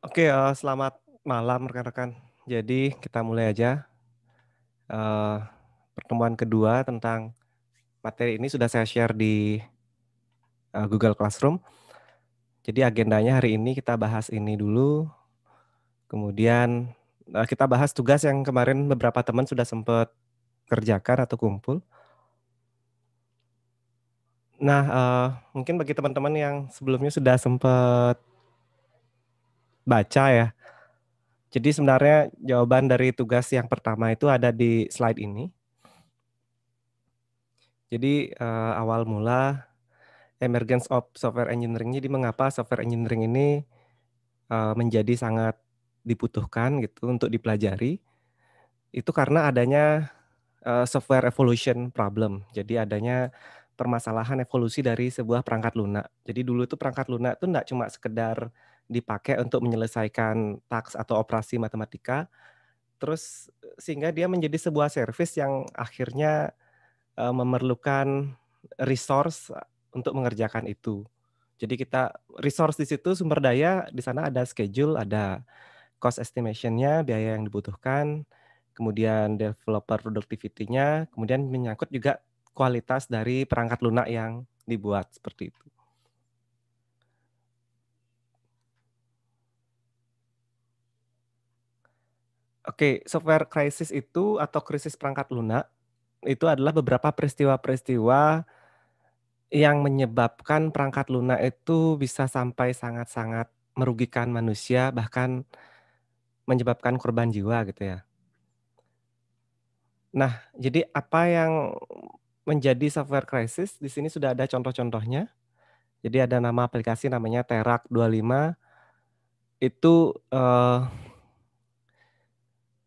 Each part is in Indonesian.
Oke, uh, selamat malam rekan-rekan. Jadi kita mulai aja uh, pertemuan kedua tentang materi ini sudah saya share di uh, Google Classroom. Jadi agendanya hari ini kita bahas ini dulu, kemudian uh, kita bahas tugas yang kemarin beberapa teman sudah sempat kerjakan atau kumpul. Nah, uh, mungkin bagi teman-teman yang sebelumnya sudah sempat baca ya. Jadi sebenarnya jawaban dari tugas yang pertama itu ada di slide ini. Jadi uh, awal mula emergence of software engineering. Jadi mengapa software engineering ini uh, menjadi sangat dibutuhkan gitu untuk dipelajari? Itu karena adanya uh, software evolution problem. Jadi adanya permasalahan evolusi dari sebuah perangkat lunak. Jadi dulu itu perangkat lunak itu tidak cuma sekedar dipakai untuk menyelesaikan tax atau operasi matematika. Terus sehingga dia menjadi sebuah service yang akhirnya uh, memerlukan resource untuk mengerjakan itu. Jadi kita resource di situ sumber daya di sana ada schedule, ada cost estimation-nya, biaya yang dibutuhkan, kemudian developer productivity-nya, kemudian menyangkut juga kualitas dari perangkat lunak yang dibuat seperti itu. Oke, okay, software crisis itu atau krisis perangkat lunak itu adalah beberapa peristiwa-peristiwa yang menyebabkan perangkat lunak itu bisa sampai sangat-sangat merugikan manusia bahkan menyebabkan korban jiwa gitu ya. Nah, jadi apa yang menjadi software crisis di sini sudah ada contoh-contohnya. Jadi ada nama aplikasi namanya Terak 25 itu eh,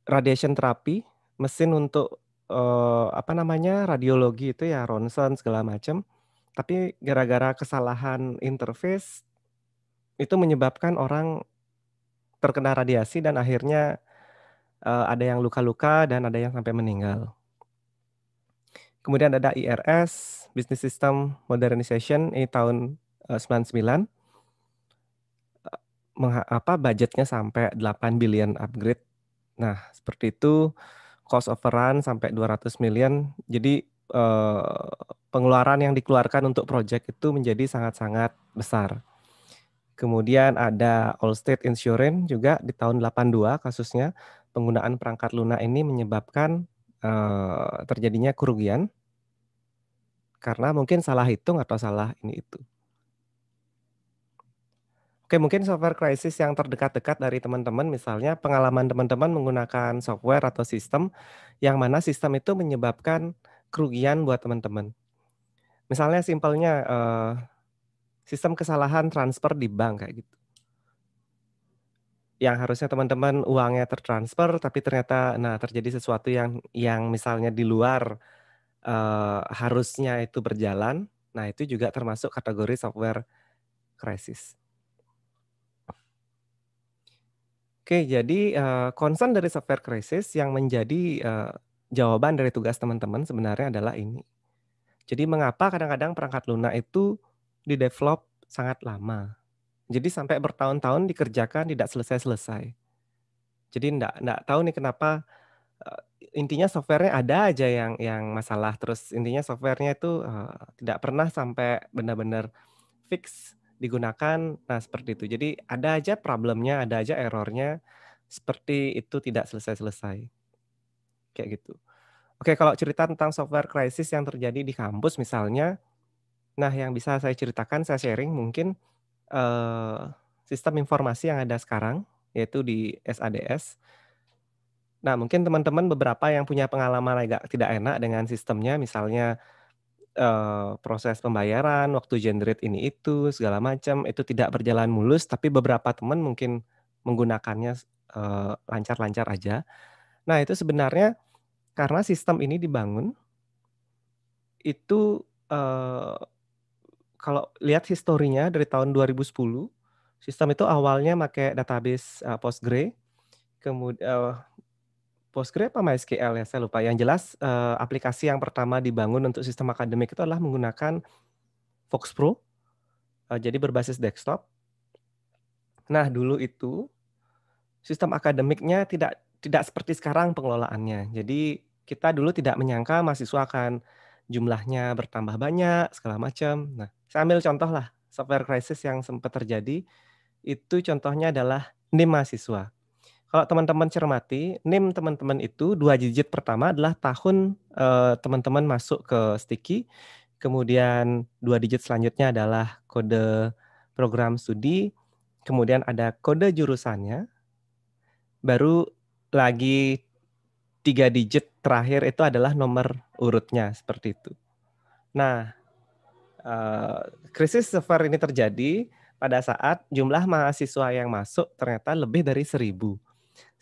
radiation terapi, mesin untuk uh, apa namanya radiologi itu ya ronsen segala macam. Tapi gara-gara kesalahan interface itu menyebabkan orang terkena radiasi dan akhirnya uh, ada yang luka-luka dan ada yang sampai meninggal. Kemudian ada IRS, Business System Modernization, ini tahun eh, 99 eh, apa budgetnya sampai 8 billion upgrade Nah, seperti itu cost of overrun sampai 200 million. Jadi eh, pengeluaran yang dikeluarkan untuk project itu menjadi sangat-sangat besar. Kemudian ada Allstate Insurance juga di tahun 82 kasusnya penggunaan perangkat lunak ini menyebabkan eh, terjadinya kerugian karena mungkin salah hitung atau salah ini itu. Oke, mungkin software crisis yang terdekat-dekat dari teman-teman, misalnya pengalaman teman-teman menggunakan software atau sistem yang mana sistem itu menyebabkan kerugian buat teman-teman. Misalnya simpelnya eh, sistem kesalahan transfer di bank kayak gitu. Yang harusnya teman-teman uangnya tertransfer, tapi ternyata nah terjadi sesuatu yang yang misalnya di luar uh, harusnya itu berjalan. Nah itu juga termasuk kategori software crisis. Oke, jadi, uh, concern dari software crisis yang menjadi, uh, jawaban dari tugas teman-teman sebenarnya adalah ini. Jadi mengapa kadang-kadang perangkat lunak itu di-develop sangat lama. Jadi sampai bertahun-tahun dikerjakan tidak selesai-selesai. Jadi enggak, enggak tahu nih kenapa, uh, intinya softwarenya ada aja yang yang masalah, terus intinya softwarenya itu, uh, tidak pernah sampai benar-benar fix digunakan. Nah, seperti itu. Jadi ada aja problemnya, ada aja errornya. Seperti itu tidak selesai-selesai. Kayak gitu. Oke, kalau cerita tentang software crisis yang terjadi di kampus misalnya, nah yang bisa saya ceritakan, saya sharing mungkin eh, sistem informasi yang ada sekarang, yaitu di SADS. Nah, mungkin teman-teman beberapa yang punya pengalaman agak tidak enak dengan sistemnya, misalnya uh, proses pembayaran, waktu generate ini itu segala macam itu tidak berjalan mulus, tapi beberapa teman mungkin menggunakannya eh, lancar-lancar uh, aja. Nah itu sebenarnya karena sistem ini dibangun itu uh, kalau lihat historinya dari tahun 2010 sistem itu awalnya pakai database uh, Postgre, kemudian uh, Postgre apa MySQL ya? Saya lupa. Yang jelas uh, aplikasi yang pertama dibangun untuk sistem akademik itu adalah menggunakan Fox Pro. Uh, jadi berbasis desktop. Nah, dulu itu sistem akademiknya tidak tidak seperti sekarang pengelolaannya. Jadi kita dulu tidak menyangka mahasiswa akan jumlahnya bertambah banyak segala macam. Nah, saya ambil contoh lah software crisis yang sempat terjadi itu contohnya adalah NIM mahasiswa kalau teman-teman cermati, name teman-teman itu dua digit pertama adalah tahun eh, teman-teman uh, masuk ke Sticky, kemudian dua digit selanjutnya adalah kode program studi, kemudian ada kode jurusannya, baru lagi tiga digit terakhir itu adalah nomor urutnya seperti itu. Nah, uh, krisis server ini terjadi pada saat jumlah mahasiswa yang masuk ternyata lebih dari seribu.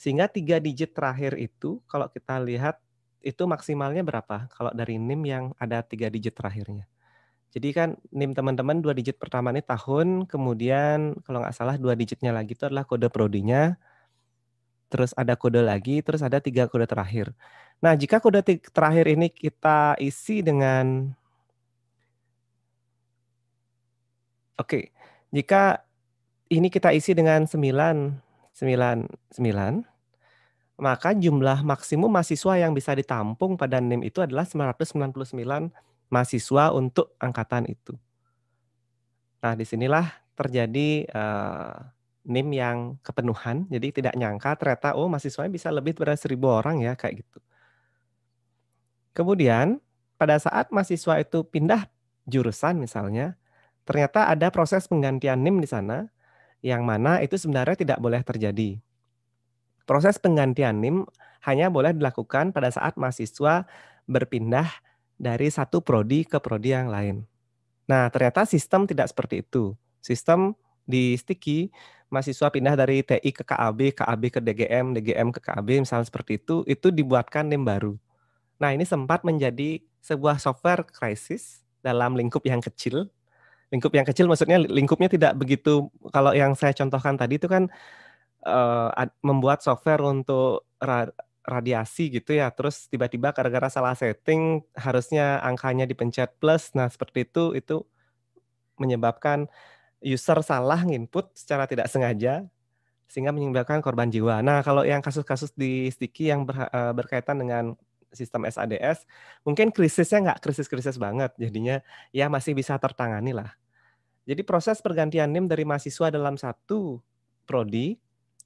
Sehingga tiga digit terakhir itu kalau kita lihat itu maksimalnya berapa kalau dari NIM yang ada tiga digit terakhirnya. Jadi kan NIM teman-teman dua digit pertama ini tahun, kemudian kalau nggak salah dua digitnya lagi itu adalah kode prodinya, terus ada kode lagi, terus ada tiga kode terakhir. Nah jika kode terakhir ini kita isi dengan Oke, jika ini kita isi dengan 9, 9, 9, maka jumlah maksimum mahasiswa yang bisa ditampung pada NIM itu adalah 999 mahasiswa untuk angkatan itu. Nah, disinilah terjadi uh, NIM yang kepenuhan, jadi tidak nyangka ternyata, oh mahasiswanya bisa lebih dari seribu orang ya, kayak gitu. Kemudian, pada saat mahasiswa itu pindah jurusan misalnya, ternyata ada proses penggantian NIM di sana, yang mana itu sebenarnya tidak boleh terjadi Proses penggantian NIM hanya boleh dilakukan pada saat mahasiswa berpindah dari satu prodi ke prodi yang lain. Nah, ternyata sistem tidak seperti itu. Sistem di Sticky, mahasiswa pindah dari TI ke KAB, KAB ke DGM, DGM ke KAB, misalnya seperti itu, itu dibuatkan NIM baru. Nah, ini sempat menjadi sebuah software krisis dalam lingkup yang kecil. Lingkup yang kecil maksudnya lingkupnya tidak begitu, kalau yang saya contohkan tadi itu kan uh, membuat software untuk ra radiasi gitu ya terus tiba-tiba gara-gara salah setting harusnya angkanya dipencet plus nah seperti itu itu menyebabkan user salah nginput secara tidak sengaja sehingga menyebabkan korban jiwa. Nah, kalau yang kasus-kasus di Sticky yang ber, eh, berkaitan dengan sistem SADS, mungkin krisisnya nggak krisis-krisis banget, jadinya ya masih bisa tertangani lah. Jadi proses pergantian NIM dari mahasiswa dalam satu prodi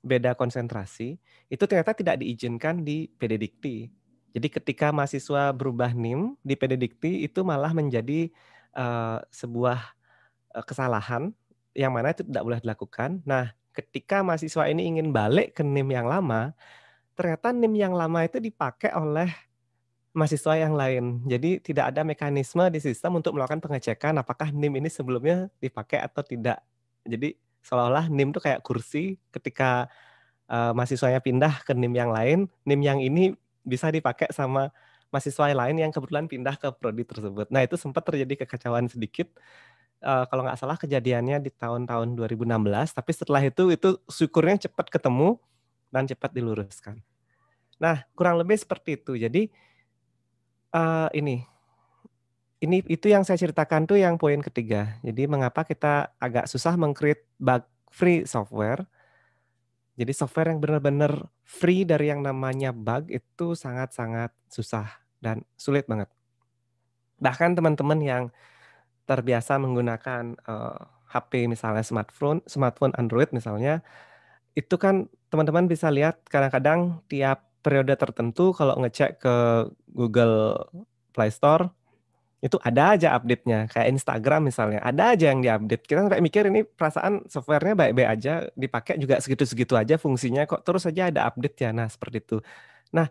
beda konsentrasi itu ternyata tidak diizinkan di pedidikti Jadi ketika mahasiswa berubah NIM di pedidikti itu malah menjadi uh, sebuah eh, kesalahan yang mana itu tidak boleh dilakukan. Nah, ketika mahasiswa ini ingin balik ke NIM yang lama, ternyata NIM yang lama itu dipakai oleh mahasiswa yang lain. Jadi tidak ada mekanisme di sistem untuk melakukan pengecekan apakah NIM ini sebelumnya dipakai atau tidak. Jadi seolah-olah NIM tuh kayak kursi ketika uh, mahasiswanya pindah ke NIM yang lain, NIM yang ini bisa dipakai sama mahasiswa lain yang kebetulan pindah ke prodi tersebut. Nah, itu sempat terjadi kekacauan sedikit. Uh, kalau nggak salah kejadiannya di tahun-tahun 2016, tapi setelah itu itu syukurnya cepat ketemu dan cepat diluruskan. Nah, kurang lebih seperti itu. Jadi uh, ini ini itu yang saya ceritakan tuh yang poin ketiga. Jadi mengapa kita agak susah mengcreate bug free software? Jadi software yang benar-benar free dari yang namanya bug itu sangat-sangat susah dan sulit banget. Bahkan teman-teman yang terbiasa menggunakan uh, eh, HP misalnya smartphone, smartphone Android misalnya, itu kan teman-teman bisa lihat kadang-kadang tiap periode tertentu kalau ngecek ke Google Play Store itu ada aja update-nya kayak Instagram misalnya ada aja yang diupdate kita sampai mikir ini perasaan softwarenya baik-baik aja dipakai juga segitu-segitu aja fungsinya kok terus saja ada update ya nah seperti itu nah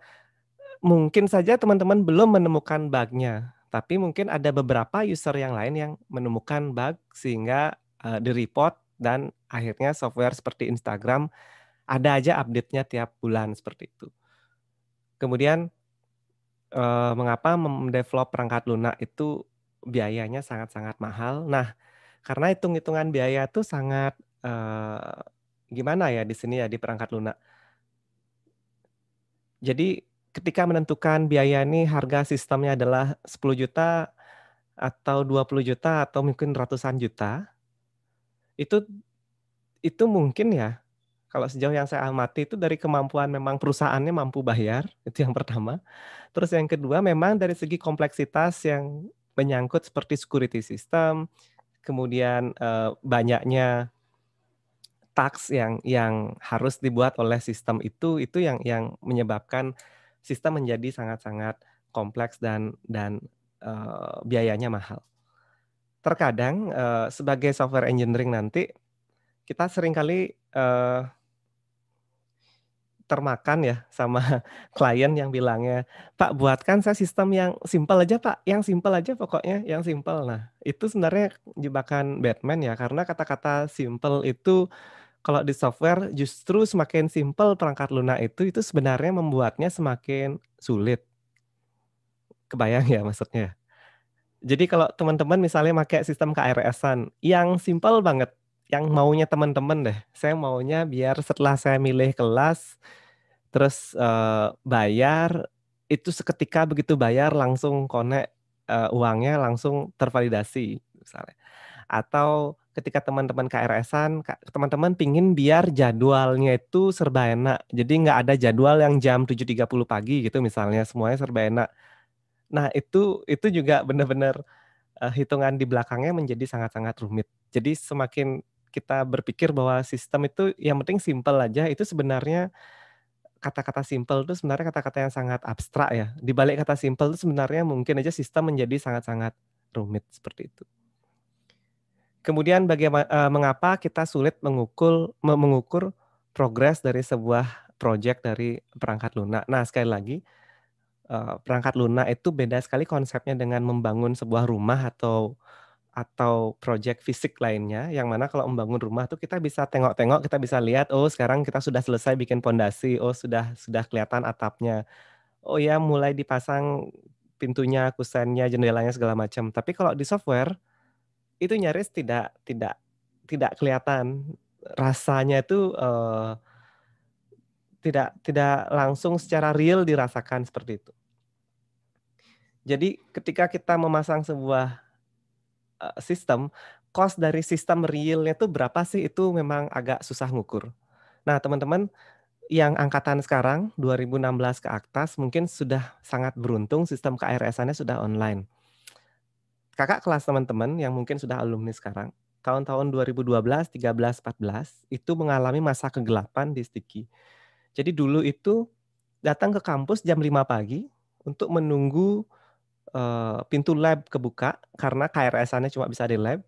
mungkin saja teman-teman belum menemukan bugnya tapi mungkin ada beberapa user yang lain yang menemukan bug sehingga uh, eh, di report dan akhirnya software seperti Instagram ada aja update-nya tiap bulan seperti itu kemudian uh, mengapa mendevelop perangkat lunak itu biayanya sangat-sangat mahal. Nah, karena hitung-hitungan biaya itu sangat uh, gimana ya di sini ya di perangkat lunak. Jadi ketika menentukan biaya ini harga sistemnya adalah 10 juta atau 20 juta atau mungkin ratusan juta itu itu mungkin ya kalau sejauh yang saya amati itu dari kemampuan memang perusahaannya mampu bayar, itu yang pertama. Terus yang kedua memang dari segi kompleksitas yang menyangkut seperti security system, kemudian eh, banyaknya tax yang yang harus dibuat oleh sistem itu itu yang yang menyebabkan sistem menjadi sangat-sangat kompleks dan dan uh, biayanya mahal. Terkadang uh, sebagai software engineering nanti kita seringkali uh, termakan ya sama klien yang bilangnya, Pak buatkan saya sistem yang simpel aja Pak, yang simpel aja pokoknya, yang simpel. Nah itu sebenarnya jebakan Batman ya, karena kata-kata simpel itu kalau di software justru semakin simpel perangkat lunak itu, itu sebenarnya membuatnya semakin sulit. Kebayang ya maksudnya? Jadi kalau teman-teman misalnya pakai sistem KRS-an yang simpel banget, yang maunya teman-teman deh. Saya maunya biar setelah saya milih kelas terus uh, bayar itu seketika begitu bayar langsung konek uh, eh, uangnya langsung tervalidasi misalnya. Atau ketika teman-teman KRS-an, teman-teman pingin biar jadwalnya itu serba enak. Jadi nggak ada jadwal yang jam 7.30 pagi gitu misalnya, semuanya serba enak. Nah itu itu juga benar-benar uh, hitungan di belakangnya menjadi sangat-sangat rumit. Jadi semakin kita berpikir bahwa sistem itu yang penting simple aja itu sebenarnya kata-kata simple itu sebenarnya kata-kata yang sangat abstrak ya. Di balik kata simple itu sebenarnya mungkin aja sistem menjadi sangat-sangat rumit seperti itu. Kemudian bagaimana eh, mengapa kita sulit mengukur mengukur progres dari sebuah proyek dari perangkat lunak. Nah, sekali lagi eh, perangkat lunak itu beda sekali konsepnya dengan membangun sebuah rumah atau atau project fisik lainnya yang mana kalau membangun rumah tuh kita bisa tengok-tengok, kita bisa lihat oh sekarang kita sudah selesai bikin pondasi, oh sudah sudah kelihatan atapnya. Oh ya mulai dipasang pintunya, kusennya, jendelanya segala macam. Tapi kalau di software itu nyaris tidak tidak tidak kelihatan rasanya itu uh, tidak tidak langsung secara real dirasakan seperti itu. Jadi ketika kita memasang sebuah Eh, sistem, cost dari sistem realnya tuh berapa sih itu memang agak susah ngukur. Nah, teman-teman yang angkatan sekarang 2016 ke atas mungkin sudah sangat beruntung sistem KRS-annya sudah online. Kakak kelas teman-teman yang mungkin sudah alumni sekarang, tahun-tahun 2012, 13, 14 itu mengalami masa kegelapan di Stiki. Jadi dulu itu datang ke kampus jam 5 pagi untuk menunggu Eh, pintu lab kebuka karena KRS-annya cuma bisa di lab.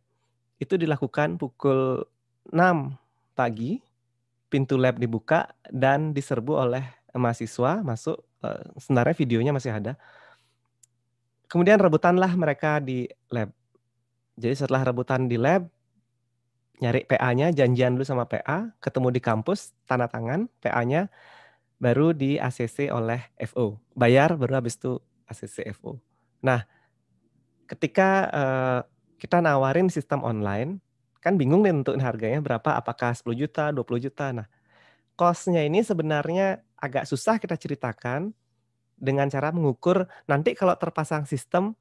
Itu dilakukan pukul 6 pagi, pintu lab dibuka dan diserbu oleh mahasiswa masuk. Eh, sebenarnya videonya masih ada. Kemudian rebutanlah mereka di lab. Jadi setelah rebutan di lab, nyari PA-nya, janjian dulu sama PA, ketemu di kampus, tanda tangan PA-nya, baru di ACC oleh FO. Bayar, baru habis itu ACC FO. Nah, ketika uh, kita nawarin sistem online, kan bingung nih untuk harganya berapa, apakah 10 juta, 20 juta. Nah, cost-nya ini sebenarnya agak susah kita ceritakan dengan cara mengukur nanti kalau terpasang sistem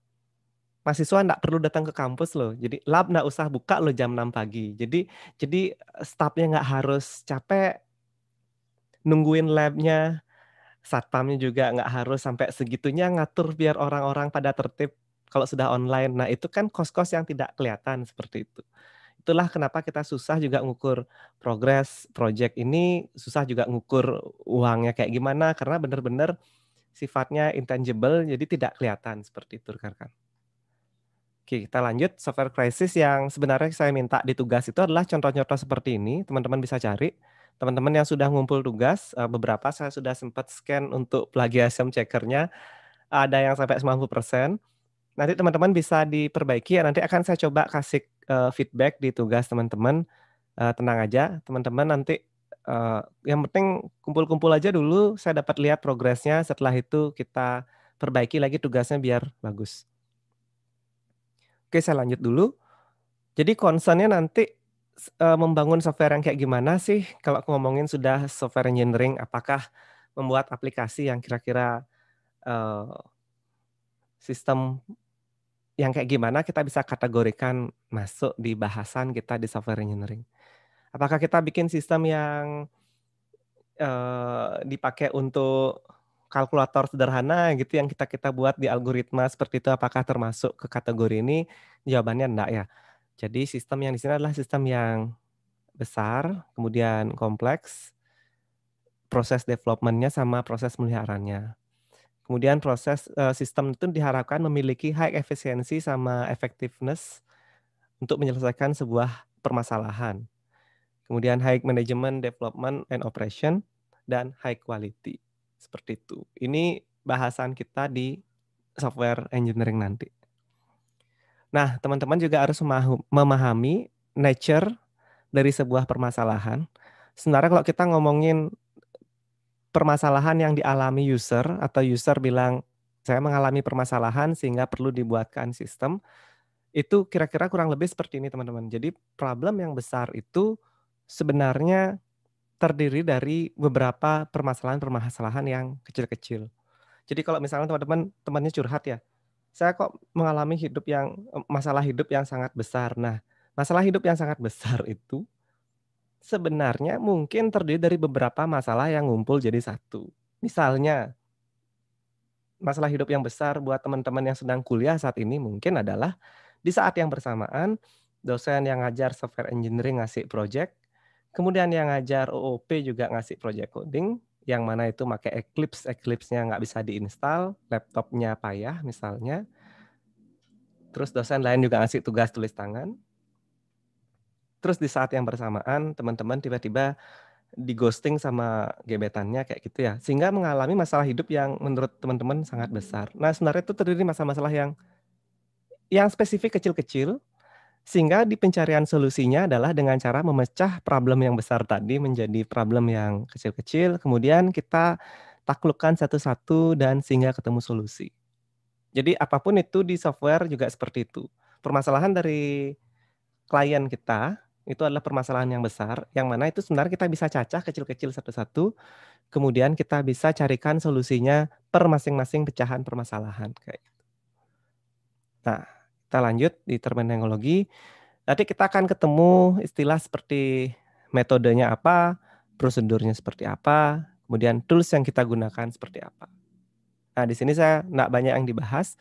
mahasiswa nggak perlu datang ke kampus loh. Jadi lab nggak usah buka loh jam 6 pagi. Jadi jadi eh, staffnya nggak harus capek nungguin labnya satpamnya juga nggak harus sampai segitunya ngatur biar orang-orang pada tertib kalau sudah online. Nah itu kan kos-kos yang tidak kelihatan seperti itu. Itulah kenapa kita susah juga ngukur progres project ini, susah juga ngukur uangnya kayak gimana karena benar-benar sifatnya intangible jadi tidak kelihatan seperti itu kan? Oke, kita lanjut software crisis yang sebenarnya saya minta ditugas itu adalah contoh-contoh seperti ini, teman-teman bisa cari teman-teman yang sudah ngumpul tugas, uh, beberapa saya sudah sempat scan untuk plagiarism checkernya, ada yang sampai 90%. Nanti teman-teman bisa diperbaiki, ya nanti akan saya coba kasih uh, feedback di tugas teman-teman. Uh, tenang aja, teman-teman nanti uh, yang penting kumpul-kumpul aja dulu, saya dapat lihat progresnya, setelah itu kita perbaiki lagi tugasnya biar bagus. Oke, saya lanjut dulu. Jadi concernnya nanti uh, membangun software yang kayak gimana sih? Kalau aku ngomongin sudah software engineering, apakah membuat aplikasi yang kira-kira uh, sistem yang kayak gimana kita bisa kategorikan masuk di bahasan kita di software engineering? Apakah kita bikin sistem yang uh, dipakai untuk kalkulator sederhana gitu yang kita kita buat di algoritma seperti itu apakah termasuk ke kategori ini? Jawabannya enggak ya. Jadi sistem yang di sini adalah sistem yang besar, kemudian kompleks, proses developmentnya sama proses meliharanya. Kemudian proses eh, sistem itu diharapkan memiliki high efficiency sama effectiveness untuk menyelesaikan sebuah permasalahan. Kemudian high management, development, and operation, dan high quality. Seperti itu. Ini bahasan kita di software engineering nanti. Nah, teman-teman juga harus memahami nature dari sebuah permasalahan. Sebenarnya kalau kita ngomongin permasalahan yang dialami user atau user bilang saya mengalami permasalahan sehingga perlu dibuatkan sistem itu kira-kira kurang lebih seperti ini teman-teman. Jadi problem yang besar itu sebenarnya terdiri dari beberapa permasalahan-permasalahan yang kecil-kecil. Jadi kalau misalnya teman-teman temannya curhat ya, saya kok mengalami hidup yang masalah hidup yang sangat besar. Nah, masalah hidup yang sangat besar itu sebenarnya mungkin terdiri dari beberapa masalah yang ngumpul jadi satu. Misalnya masalah hidup yang besar buat teman-teman yang sedang kuliah saat ini mungkin adalah di saat yang bersamaan dosen yang ngajar software engineering ngasih project, kemudian yang ngajar OOP juga ngasih project coding, yang mana itu pakai Eclipse, Eclipse-nya nggak bisa diinstal, laptopnya payah misalnya. Terus dosen lain juga ngasih tugas tulis tangan. Terus di saat yang bersamaan teman-teman tiba-tiba di ghosting sama gebetannya kayak gitu ya. Sehingga mengalami masalah hidup yang menurut teman-teman sangat besar. Nah, sebenarnya itu terdiri masalah-masalah yang yang spesifik kecil-kecil sehingga di pencarian solusinya adalah dengan cara memecah problem yang besar tadi menjadi problem yang kecil-kecil, kemudian kita taklukkan satu-satu dan sehingga ketemu solusi. Jadi apapun itu di software juga seperti itu. Permasalahan dari klien kita itu adalah permasalahan yang besar, yang mana itu sebenarnya kita bisa cacah kecil-kecil satu-satu, kemudian kita bisa carikan solusinya per masing-masing pecahan permasalahan kayak gitu. Nah, kita lanjut di terminologi. Nanti kita akan ketemu istilah seperti metodenya apa, prosedurnya seperti apa, kemudian tools yang kita gunakan seperti apa. Nah, di sini saya tidak banyak yang dibahas.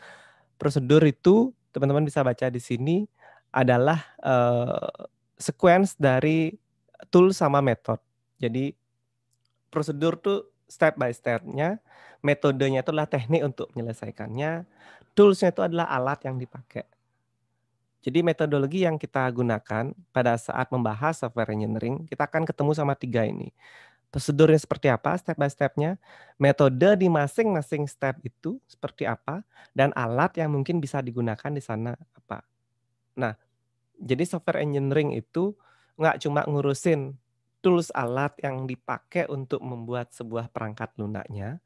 Prosedur itu teman-teman bisa baca di sini adalah uh, sequence dari tool sama method. Jadi prosedur itu step by step-nya, metodenya itu adalah teknik untuk menyelesaikannya, tools-nya itu adalah alat yang dipakai. Jadi metodologi yang kita gunakan pada saat membahas software engineering, kita akan ketemu sama tiga ini. Prosedurnya seperti apa, step by stepnya, metode di masing-masing step itu seperti apa, dan alat yang mungkin bisa digunakan di sana apa. Nah, jadi software engineering itu nggak cuma ngurusin tools alat yang dipakai untuk membuat sebuah perangkat lunaknya,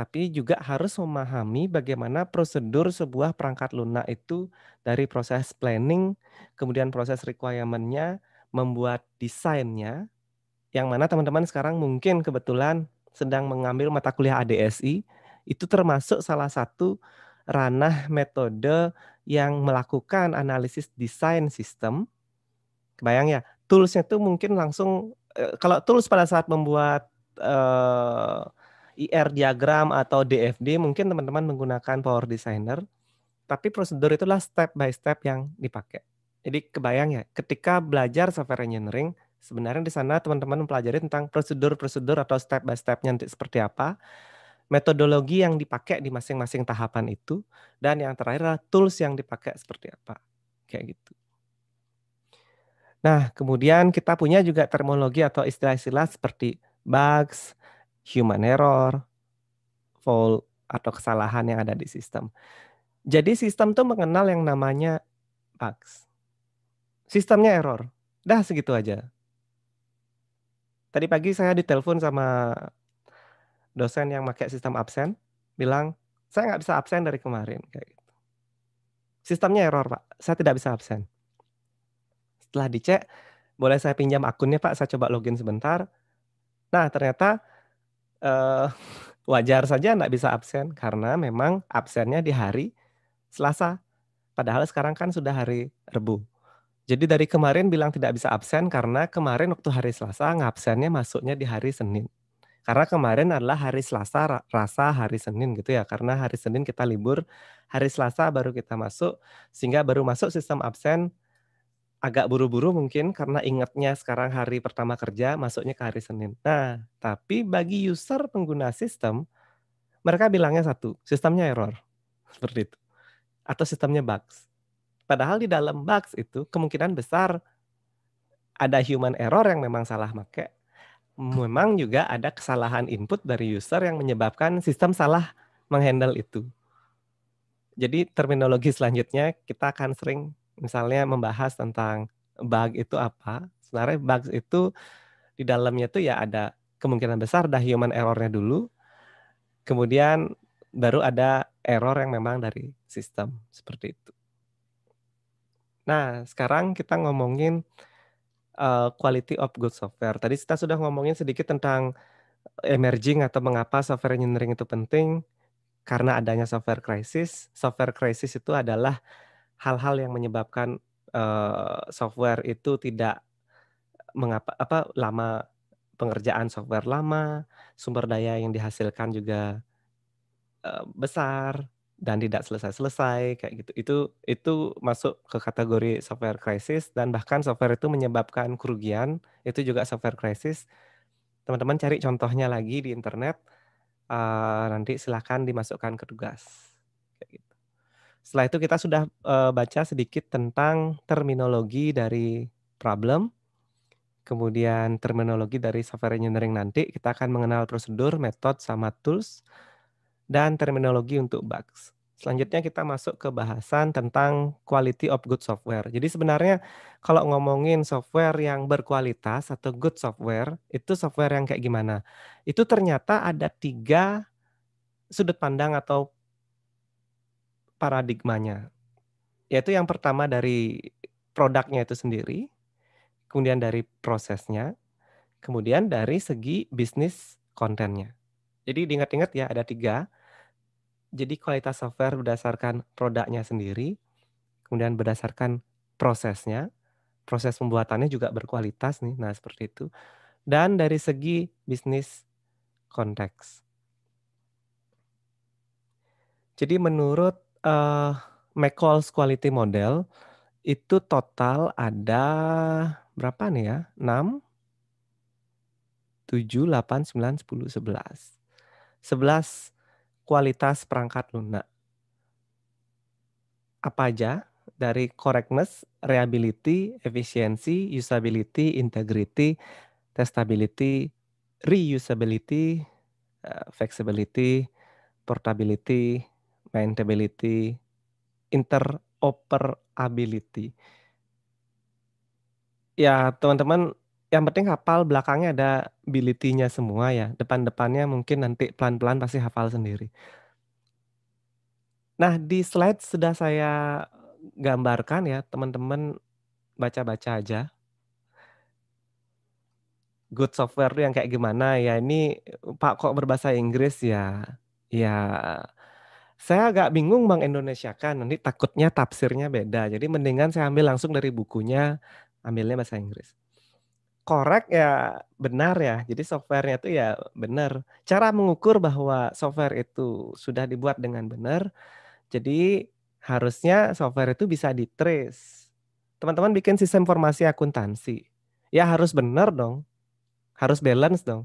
tapi juga harus memahami bagaimana prosedur sebuah perangkat lunak itu dari proses planning, kemudian proses requirement-nya, membuat desainnya, yang mana teman-teman sekarang mungkin kebetulan sedang mengambil mata kuliah ADSI, itu termasuk salah satu ranah metode yang melakukan analisis desain sistem. Kebayang ya, toolsnya itu mungkin langsung, eh, kalau tools pada saat membuat uh, IR diagram atau DFD mungkin teman-teman menggunakan Power Designer, tapi prosedur itulah step by step yang dipakai. Jadi kebayang ya, ketika belajar software engineering, sebenarnya di sana teman-teman mempelajari tentang prosedur-prosedur atau step by stepnya nanti seperti apa, metodologi yang dipakai di masing-masing tahapan itu, dan yang terakhir adalah tools yang dipakai seperti apa. Kayak gitu. Nah, kemudian kita punya juga terminologi atau istilah-istilah seperti bugs, human error, fault atau kesalahan yang ada di sistem. Jadi sistem tuh mengenal yang namanya bugs. Sistemnya error. Dah segitu aja. Tadi pagi saya ditelepon sama dosen yang pakai sistem absen, bilang, saya nggak bisa absen dari kemarin. Kayak gitu. Sistemnya error, Pak. Saya tidak bisa absen. Setelah dicek, boleh saya pinjam akunnya, Pak? Saya coba login sebentar. Nah, ternyata uh, wajar saja tidak bisa absen karena memang absennya di hari Selasa. Padahal sekarang kan sudah hari Rebu. Jadi dari kemarin bilang tidak bisa absen karena kemarin waktu hari Selasa ngabsennya masuknya di hari Senin. Karena kemarin adalah hari Selasa rasa hari Senin gitu ya. Karena hari Senin kita libur, hari Selasa baru kita masuk sehingga baru masuk sistem absen agak buru-buru mungkin karena ingatnya sekarang hari pertama kerja masuknya ke hari Senin. Nah, tapi bagi user pengguna sistem, mereka bilangnya satu, sistemnya error. Seperti itu. Atau sistemnya bugs. Padahal di dalam bugs itu kemungkinan besar ada human error yang memang salah make. Memang juga ada kesalahan input dari user yang menyebabkan sistem salah menghandle itu. Jadi terminologi selanjutnya kita akan sering misalnya membahas tentang bug itu apa sebenarnya bug itu di dalamnya itu ya ada kemungkinan besar ada human errornya dulu kemudian baru ada error yang memang dari sistem seperti itu nah sekarang kita ngomongin uh, quality of good software tadi kita sudah ngomongin sedikit tentang emerging atau mengapa software engineering itu penting karena adanya software crisis. Software crisis itu adalah hal-hal yang menyebabkan uh, software itu tidak mengapa apa lama pengerjaan software lama, sumber daya yang dihasilkan juga eh, besar dan tidak selesai-selesai kayak gitu. Itu itu masuk ke kategori software crisis dan bahkan software itu menyebabkan kerugian, itu juga software crisis. Teman-teman cari contohnya lagi di internet. Uh, nanti silahkan dimasukkan ke tugas. Setelah itu kita sudah uh, baca sedikit tentang terminologi dari problem, kemudian terminologi dari software engineering nanti kita akan mengenal prosedur, metode, sama tools, dan terminologi untuk bugs. Selanjutnya kita masuk ke bahasan tentang quality of good software. Jadi sebenarnya kalau ngomongin software yang berkualitas atau good software, itu software yang kayak gimana? Itu ternyata ada tiga sudut pandang atau paradigmanya. Yaitu yang pertama dari produknya itu sendiri, kemudian dari prosesnya, kemudian dari segi bisnis kontennya. Jadi diingat-ingat ya ada tiga. Jadi kualitas software berdasarkan produknya sendiri, kemudian berdasarkan prosesnya, proses pembuatannya juga berkualitas nih, nah seperti itu. Dan dari segi bisnis konteks. Jadi menurut uh, McCall's Quality Model itu total ada berapa nih ya? 6 7, 8, 9, 10, 11. 11 kualitas perangkat lunak. Apa aja? Dari correctness, reliability, efficiency, usability, integrity, testability, reusability, eh, flexibility, portability, maintainability, interoperability. Ya, teman-teman, yang penting hafal belakangnya ada ability-nya semua ya. Depan-depannya mungkin nanti pelan-pelan pasti hafal sendiri. Nah, di slide sudah saya gambarkan ya, teman-teman baca-baca aja. Good software yang kayak gimana ya ini Pak kok berbahasa Inggris ya. Ya saya agak bingung kan nanti takutnya tafsirnya beda. Jadi mendingan saya ambil langsung dari bukunya, ambilnya bahasa Inggris. Korek ya benar ya, jadi softwarenya itu ya benar. Cara mengukur bahwa software itu sudah dibuat dengan benar, jadi harusnya software itu bisa ditrace. Teman-teman bikin sistem formasi akuntansi. Ya harus benar dong. Harus balance dong.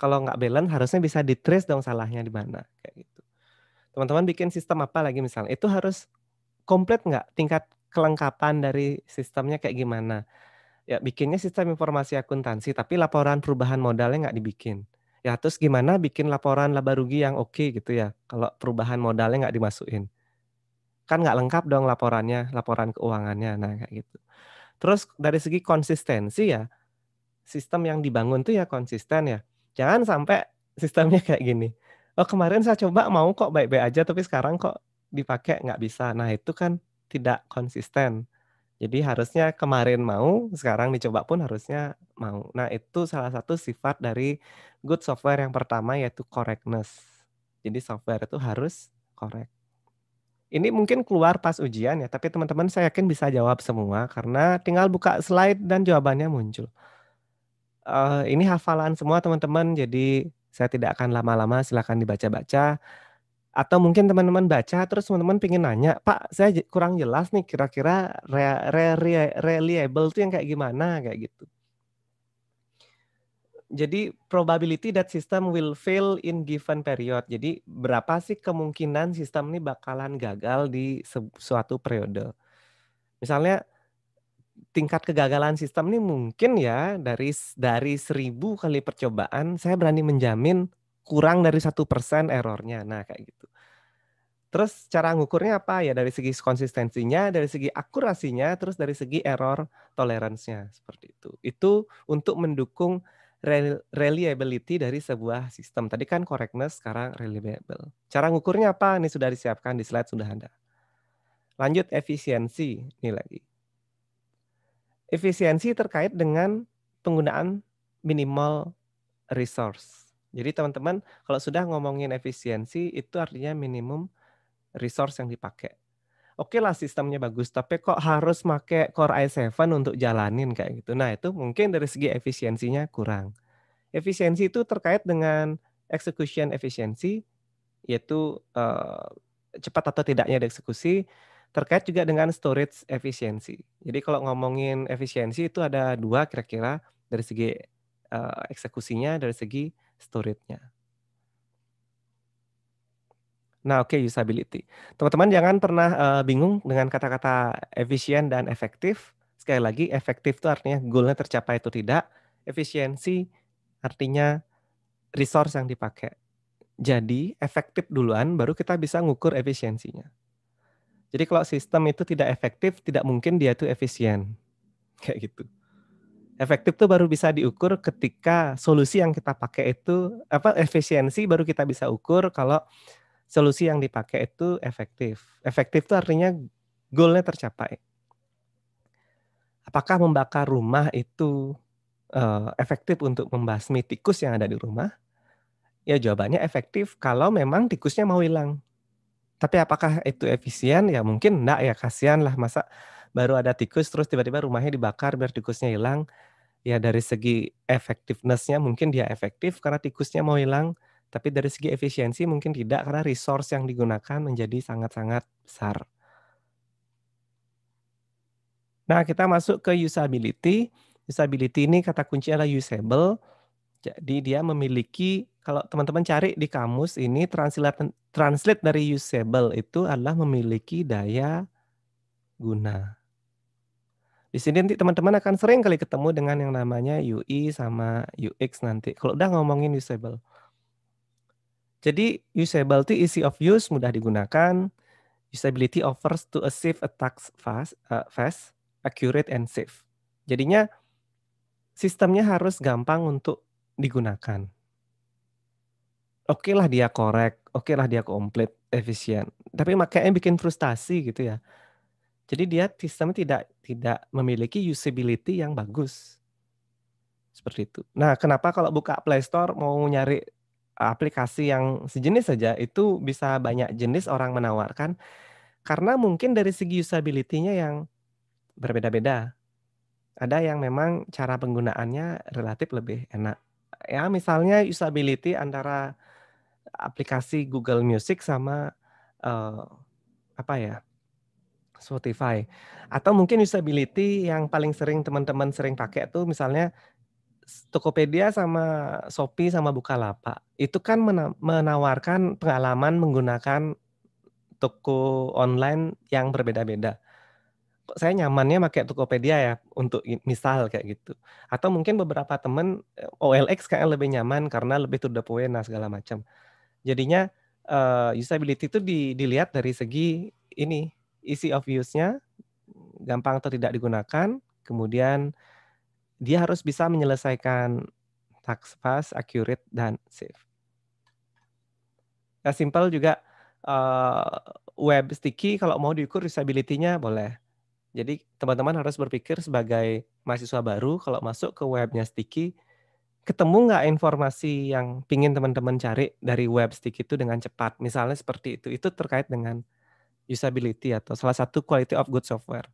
Kalau nggak balance harusnya bisa ditrace dong salahnya di mana. Kayak gitu teman-teman bikin sistem apa lagi misalnya itu harus komplit nggak tingkat kelengkapan dari sistemnya kayak gimana ya bikinnya sistem informasi akuntansi tapi laporan perubahan modalnya nggak dibikin ya terus gimana bikin laporan laba rugi yang oke okay gitu ya kalau perubahan modalnya nggak dimasukin kan nggak lengkap dong laporannya laporan keuangannya nah kayak gitu terus dari segi konsistensi ya sistem yang dibangun tuh ya konsisten ya jangan sampai sistemnya kayak gini oh kemarin saya coba mau kok baik-baik aja tapi sekarang kok dipakai nggak bisa. Nah itu kan tidak konsisten. Jadi harusnya kemarin mau, sekarang dicoba pun harusnya mau. Nah itu salah satu sifat dari good software yang pertama yaitu correctness. Jadi software itu harus correct. Ini mungkin keluar pas ujian ya, tapi teman-teman saya yakin bisa jawab semua karena tinggal buka slide dan jawabannya muncul. Uh, ini hafalan semua teman-teman, jadi saya tidak akan lama-lama, silahkan dibaca-baca. Atau mungkin teman-teman baca, terus teman-teman pengen nanya, Pak, saya kurang jelas nih kira-kira re re re reliable itu yang kayak gimana, kayak gitu. Jadi probability that system will fail in given period. Jadi berapa sih kemungkinan sistem ini bakalan gagal di suatu periode? Misalnya tingkat kegagalan sistem ini mungkin ya dari dari seribu kali percobaan saya berani menjamin kurang dari satu persen errornya. Nah kayak gitu. Terus cara ngukurnya apa ya dari segi konsistensinya, dari segi akurasinya, terus dari segi error toleransinya seperti itu. Itu untuk mendukung reliability dari sebuah sistem. Tadi kan correctness, sekarang reliable. Cara ngukurnya apa? Ini sudah disiapkan di slide sudah ada. Lanjut efisiensi, ini lagi efisiensi terkait dengan penggunaan minimal resource. Jadi teman-teman kalau sudah ngomongin efisiensi itu artinya minimum resource yang dipakai. Oke lah sistemnya bagus, tapi kok harus pakai Core i7 untuk jalanin kayak gitu. Nah itu mungkin dari segi efisiensinya kurang. Efisiensi itu terkait dengan execution efisiensi, yaitu uh, cepat atau tidaknya dieksekusi, terkait juga dengan storage efisiensi. Jadi kalau ngomongin efisiensi itu ada dua kira-kira dari segi eh, eksekusinya, dari segi storage-nya. Nah, oke okay, usability. Teman-teman jangan pernah eh, bingung dengan kata-kata efisien dan efektif. Sekali lagi, efektif itu artinya goalnya tercapai atau tidak. Efisiensi artinya resource yang dipakai. Jadi efektif duluan, baru kita bisa ngukur efisiensinya. Jadi kalau sistem itu tidak efektif, tidak mungkin dia itu efisien. Kayak gitu. Efektif tuh baru bisa diukur ketika solusi yang kita pakai itu apa efisiensi baru kita bisa ukur kalau solusi yang dipakai itu efektif. Efektif itu artinya goalnya tercapai. Apakah membakar rumah itu uh, efektif untuk membasmi tikus yang ada di rumah? Ya jawabannya efektif kalau memang tikusnya mau hilang. Tapi apakah itu efisien? Ya mungkin enggak ya, kasihan lah masa baru ada tikus terus tiba-tiba rumahnya dibakar biar tikusnya hilang. Ya dari segi efektifnya mungkin dia efektif karena tikusnya mau hilang, tapi dari segi efisiensi mungkin tidak karena resource yang digunakan menjadi sangat-sangat besar. Nah, kita masuk ke usability. Usability ini kata kunci adalah usable jadi dia memiliki kalau teman-teman cari di kamus ini translate translate dari usable itu adalah memiliki daya guna. Di sini nanti teman-teman akan sering kali ketemu dengan yang namanya UI sama UX nanti. Kalau udah ngomongin usable. Jadi usability easy of use mudah digunakan. Usability offers to achieve a task fast, uh, fast, accurate and safe. Jadinya sistemnya harus gampang untuk digunakan. Oke okay lah dia korek, oke okay lah dia komplit, efisien. Tapi makanya bikin frustasi gitu ya. Jadi dia sistem tidak tidak memiliki usability yang bagus. Seperti itu. Nah, kenapa kalau buka Play Store mau nyari aplikasi yang sejenis saja itu bisa banyak jenis orang menawarkan karena mungkin dari segi usability-nya yang berbeda-beda. Ada yang memang cara penggunaannya relatif lebih enak ya misalnya usability antara aplikasi Google Music sama uh, apa ya Spotify atau mungkin usability yang paling sering teman-teman sering pakai tuh misalnya Tokopedia sama Shopee sama Bukalapak itu kan menawarkan pengalaman menggunakan toko online yang berbeda-beda kok saya nyamannya pakai Tokopedia ya untuk misal kayak gitu. Atau mungkin beberapa temen eh, OLX kayaknya lebih nyaman karena lebih to the point nah segala macam. Jadinya uh, usability itu di, dilihat dari segi ini easy of use-nya gampang atau tidak digunakan, kemudian dia harus bisa menyelesaikan task fast, accurate dan safe. Nah, simple juga uh, web sticky kalau mau diukur usability-nya boleh. Jadi teman-teman harus berpikir sebagai mahasiswa baru kalau masuk ke webnya Sticky, ketemu nggak informasi yang pingin teman-teman cari dari web Sticky itu dengan cepat? Misalnya seperti itu. Itu terkait dengan usability atau salah satu quality of good software.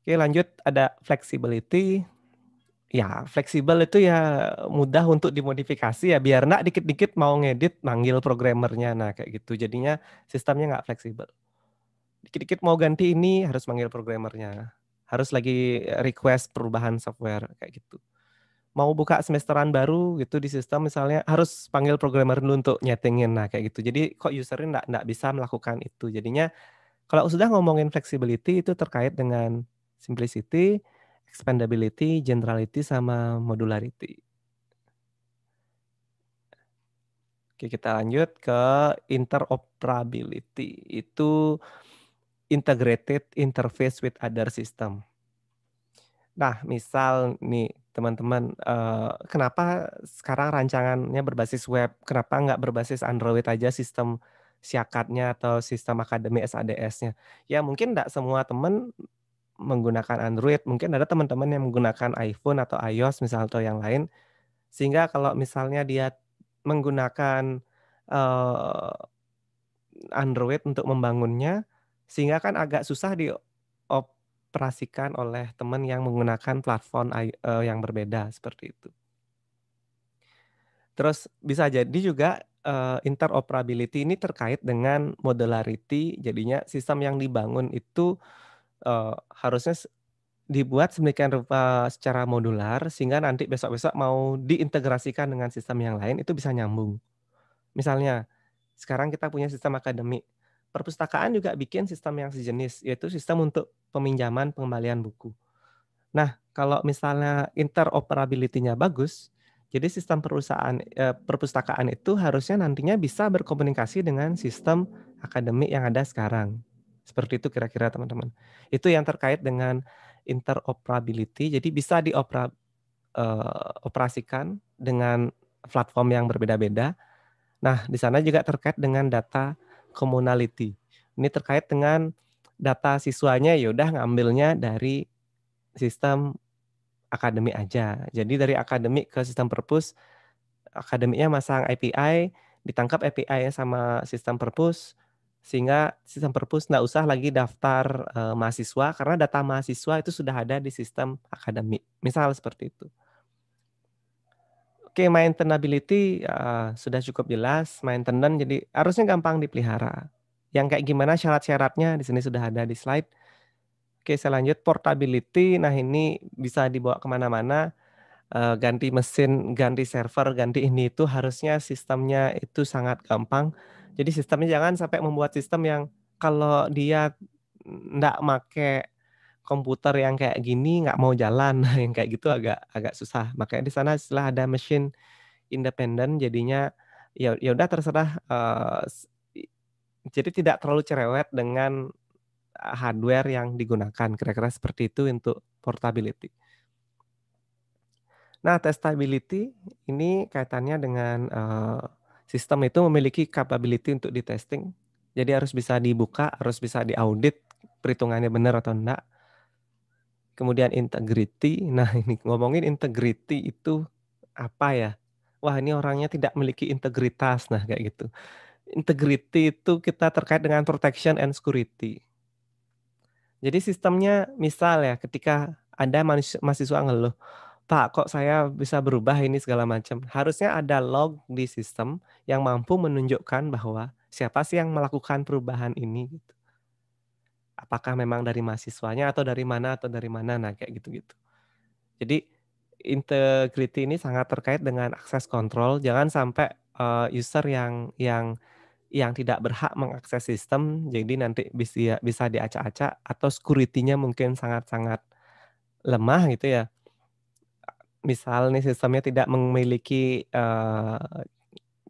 Oke lanjut, ada flexibility. Ya, fleksibel itu ya mudah untuk dimodifikasi ya, biar nak dikit-dikit mau ngedit, manggil programmernya, nah kayak gitu. Jadinya sistemnya nggak fleksibel dikit-dikit mau ganti ini harus manggil programmernya harus lagi request perubahan software kayak gitu mau buka semesteran baru gitu di sistem misalnya harus panggil programmer dulu untuk nyetingin nah kayak gitu jadi kok usernya nggak nggak bisa melakukan itu jadinya kalau sudah ngomongin flexibility itu terkait dengan simplicity expandability generality sama modularity Oke, kita lanjut ke interoperability. Itu integrated interface with other system. Nah, misal nih teman-teman, eh, kenapa sekarang rancangannya berbasis web? Kenapa nggak berbasis Android aja sistem siakatnya atau sistem akademi SADS-nya? Ya mungkin nggak semua teman menggunakan Android, mungkin ada teman-teman yang menggunakan iPhone atau iOS misalnya atau yang lain, sehingga kalau misalnya dia menggunakan eh, Android untuk membangunnya, sehingga kan agak susah dioperasikan oleh teman yang menggunakan platform eh, yang berbeda seperti itu. Terus bisa jadi juga eh, interoperability ini terkait dengan modularity, jadinya sistem yang dibangun itu eh, harusnya dibuat semikian rupa secara modular sehingga nanti besok-besok mau diintegrasikan dengan sistem yang lain itu bisa nyambung. Misalnya, sekarang kita punya sistem akademik perpustakaan juga bikin sistem yang sejenis, yaitu sistem untuk peminjaman pengembalian buku. Nah, kalau misalnya interoperability-nya bagus, jadi sistem perusahaan eh, perpustakaan itu harusnya nantinya bisa berkomunikasi dengan sistem akademik yang ada sekarang. Seperti itu kira-kira teman-teman. Itu yang terkait dengan interoperability. Jadi bisa dioperasikan eh, dengan platform yang berbeda-beda. Nah, di sana juga terkait dengan data commonality. Ini terkait dengan data siswanya ya udah ngambilnya dari sistem akademik aja. Jadi dari akademik ke sistem perpus, akademiknya masang API, ditangkap API-nya sama sistem perpus, sehingga sistem perpus nggak usah lagi daftar e, mahasiswa karena data mahasiswa itu sudah ada di sistem akademik. Misal seperti itu. Oke, maintainability uh, eh, sudah cukup jelas, maintenance jadi harusnya gampang dipelihara. Yang kayak gimana syarat-syaratnya di sini sudah ada di slide. Oke, saya lanjut portability. Nah ini bisa dibawa kemana-mana. Uh, ganti mesin, ganti server, ganti ini itu harusnya sistemnya itu sangat gampang. Jadi sistemnya jangan sampai membuat sistem yang kalau dia ndak make komputer yang kayak gini nggak mau jalan yang kayak gitu agak agak susah makanya di sana setelah ada mesin independen jadinya ya ya udah terserah uh, jadi tidak terlalu cerewet dengan eh, hardware yang digunakan kira-kira seperti itu untuk portability. Nah, testability ini kaitannya dengan uh, sistem itu memiliki capability untuk di testing Jadi harus bisa dibuka, harus bisa diaudit perhitungannya benar atau enggak kemudian integrity. Nah, ini ngomongin integrity itu apa ya? Wah, ini orangnya tidak memiliki integritas. Nah, kayak gitu. Integrity itu kita terkait dengan protection and security. Jadi sistemnya misal ya, ketika ada mahasiswa ngeluh, Pak, kok saya bisa berubah ini segala macam. Harusnya ada log di sistem yang mampu menunjukkan bahwa siapa sih yang melakukan perubahan ini. Gitu apakah memang dari mahasiswanya atau dari mana atau dari mana nah kayak gitu-gitu. Jadi integrity ini sangat terkait dengan akses kontrol. Jangan sampai uh, user yang yang yang tidak berhak mengakses sistem jadi nanti bisa bisa diacak-acak atau security-nya mungkin sangat-sangat lemah gitu ya. Misal nih sistemnya tidak memiliki uh,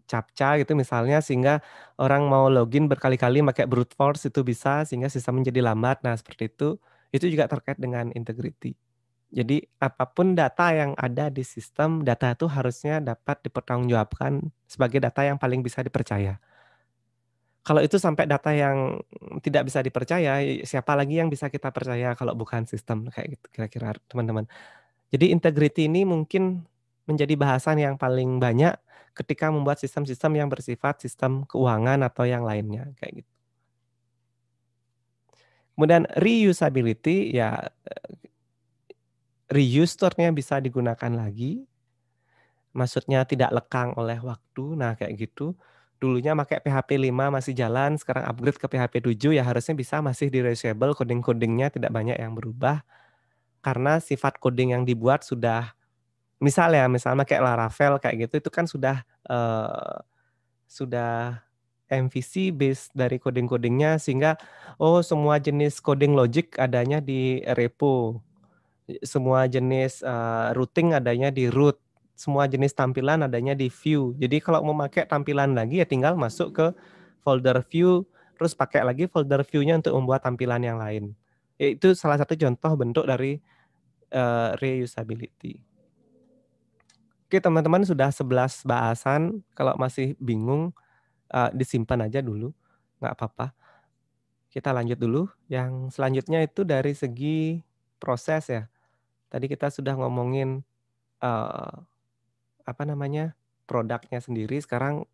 captcha gitu misalnya sehingga orang mau login berkali-kali pakai brute force itu bisa sehingga sistem menjadi lambat. Nah, seperti itu itu juga terkait dengan integrity. Jadi apapun data yang ada di sistem, data itu harusnya dapat dipertanggungjawabkan sebagai data yang paling bisa dipercaya. Kalau itu sampai data yang tidak bisa dipercaya, siapa lagi yang bisa kita percaya kalau bukan sistem kayak gitu kira-kira teman-teman. Jadi integrity ini mungkin menjadi bahasan yang paling banyak ketika membuat sistem-sistem yang bersifat sistem keuangan atau yang lainnya kayak gitu. Kemudian reusability ya eh, reuse turnya bisa digunakan lagi. Maksudnya tidak lekang oleh waktu. Nah, kayak gitu. Dulunya pakai PHP 5 masih jalan, sekarang upgrade ke PHP 7 ya harusnya bisa masih di reusable, coding-codingnya tidak banyak yang berubah karena sifat coding yang dibuat sudah misalnya misalnya kayak Laravel kayak gitu itu kan sudah uh, sudah MVC base dari coding-codingnya sehingga oh semua jenis coding logic adanya di repo semua jenis uh, routing adanya di root semua jenis tampilan adanya di view jadi kalau mau pakai tampilan lagi ya tinggal masuk ke folder view terus pakai lagi folder view-nya untuk membuat tampilan yang lain itu salah satu contoh bentuk dari uh, reusability Oke, teman-teman sudah 11 bahasan. Kalau masih bingung, uh, disimpan aja dulu. Nggak apa-apa. Kita lanjut dulu. Yang selanjutnya itu dari segi proses ya. Tadi kita sudah ngomongin uh, apa namanya produknya sendiri. Sekarang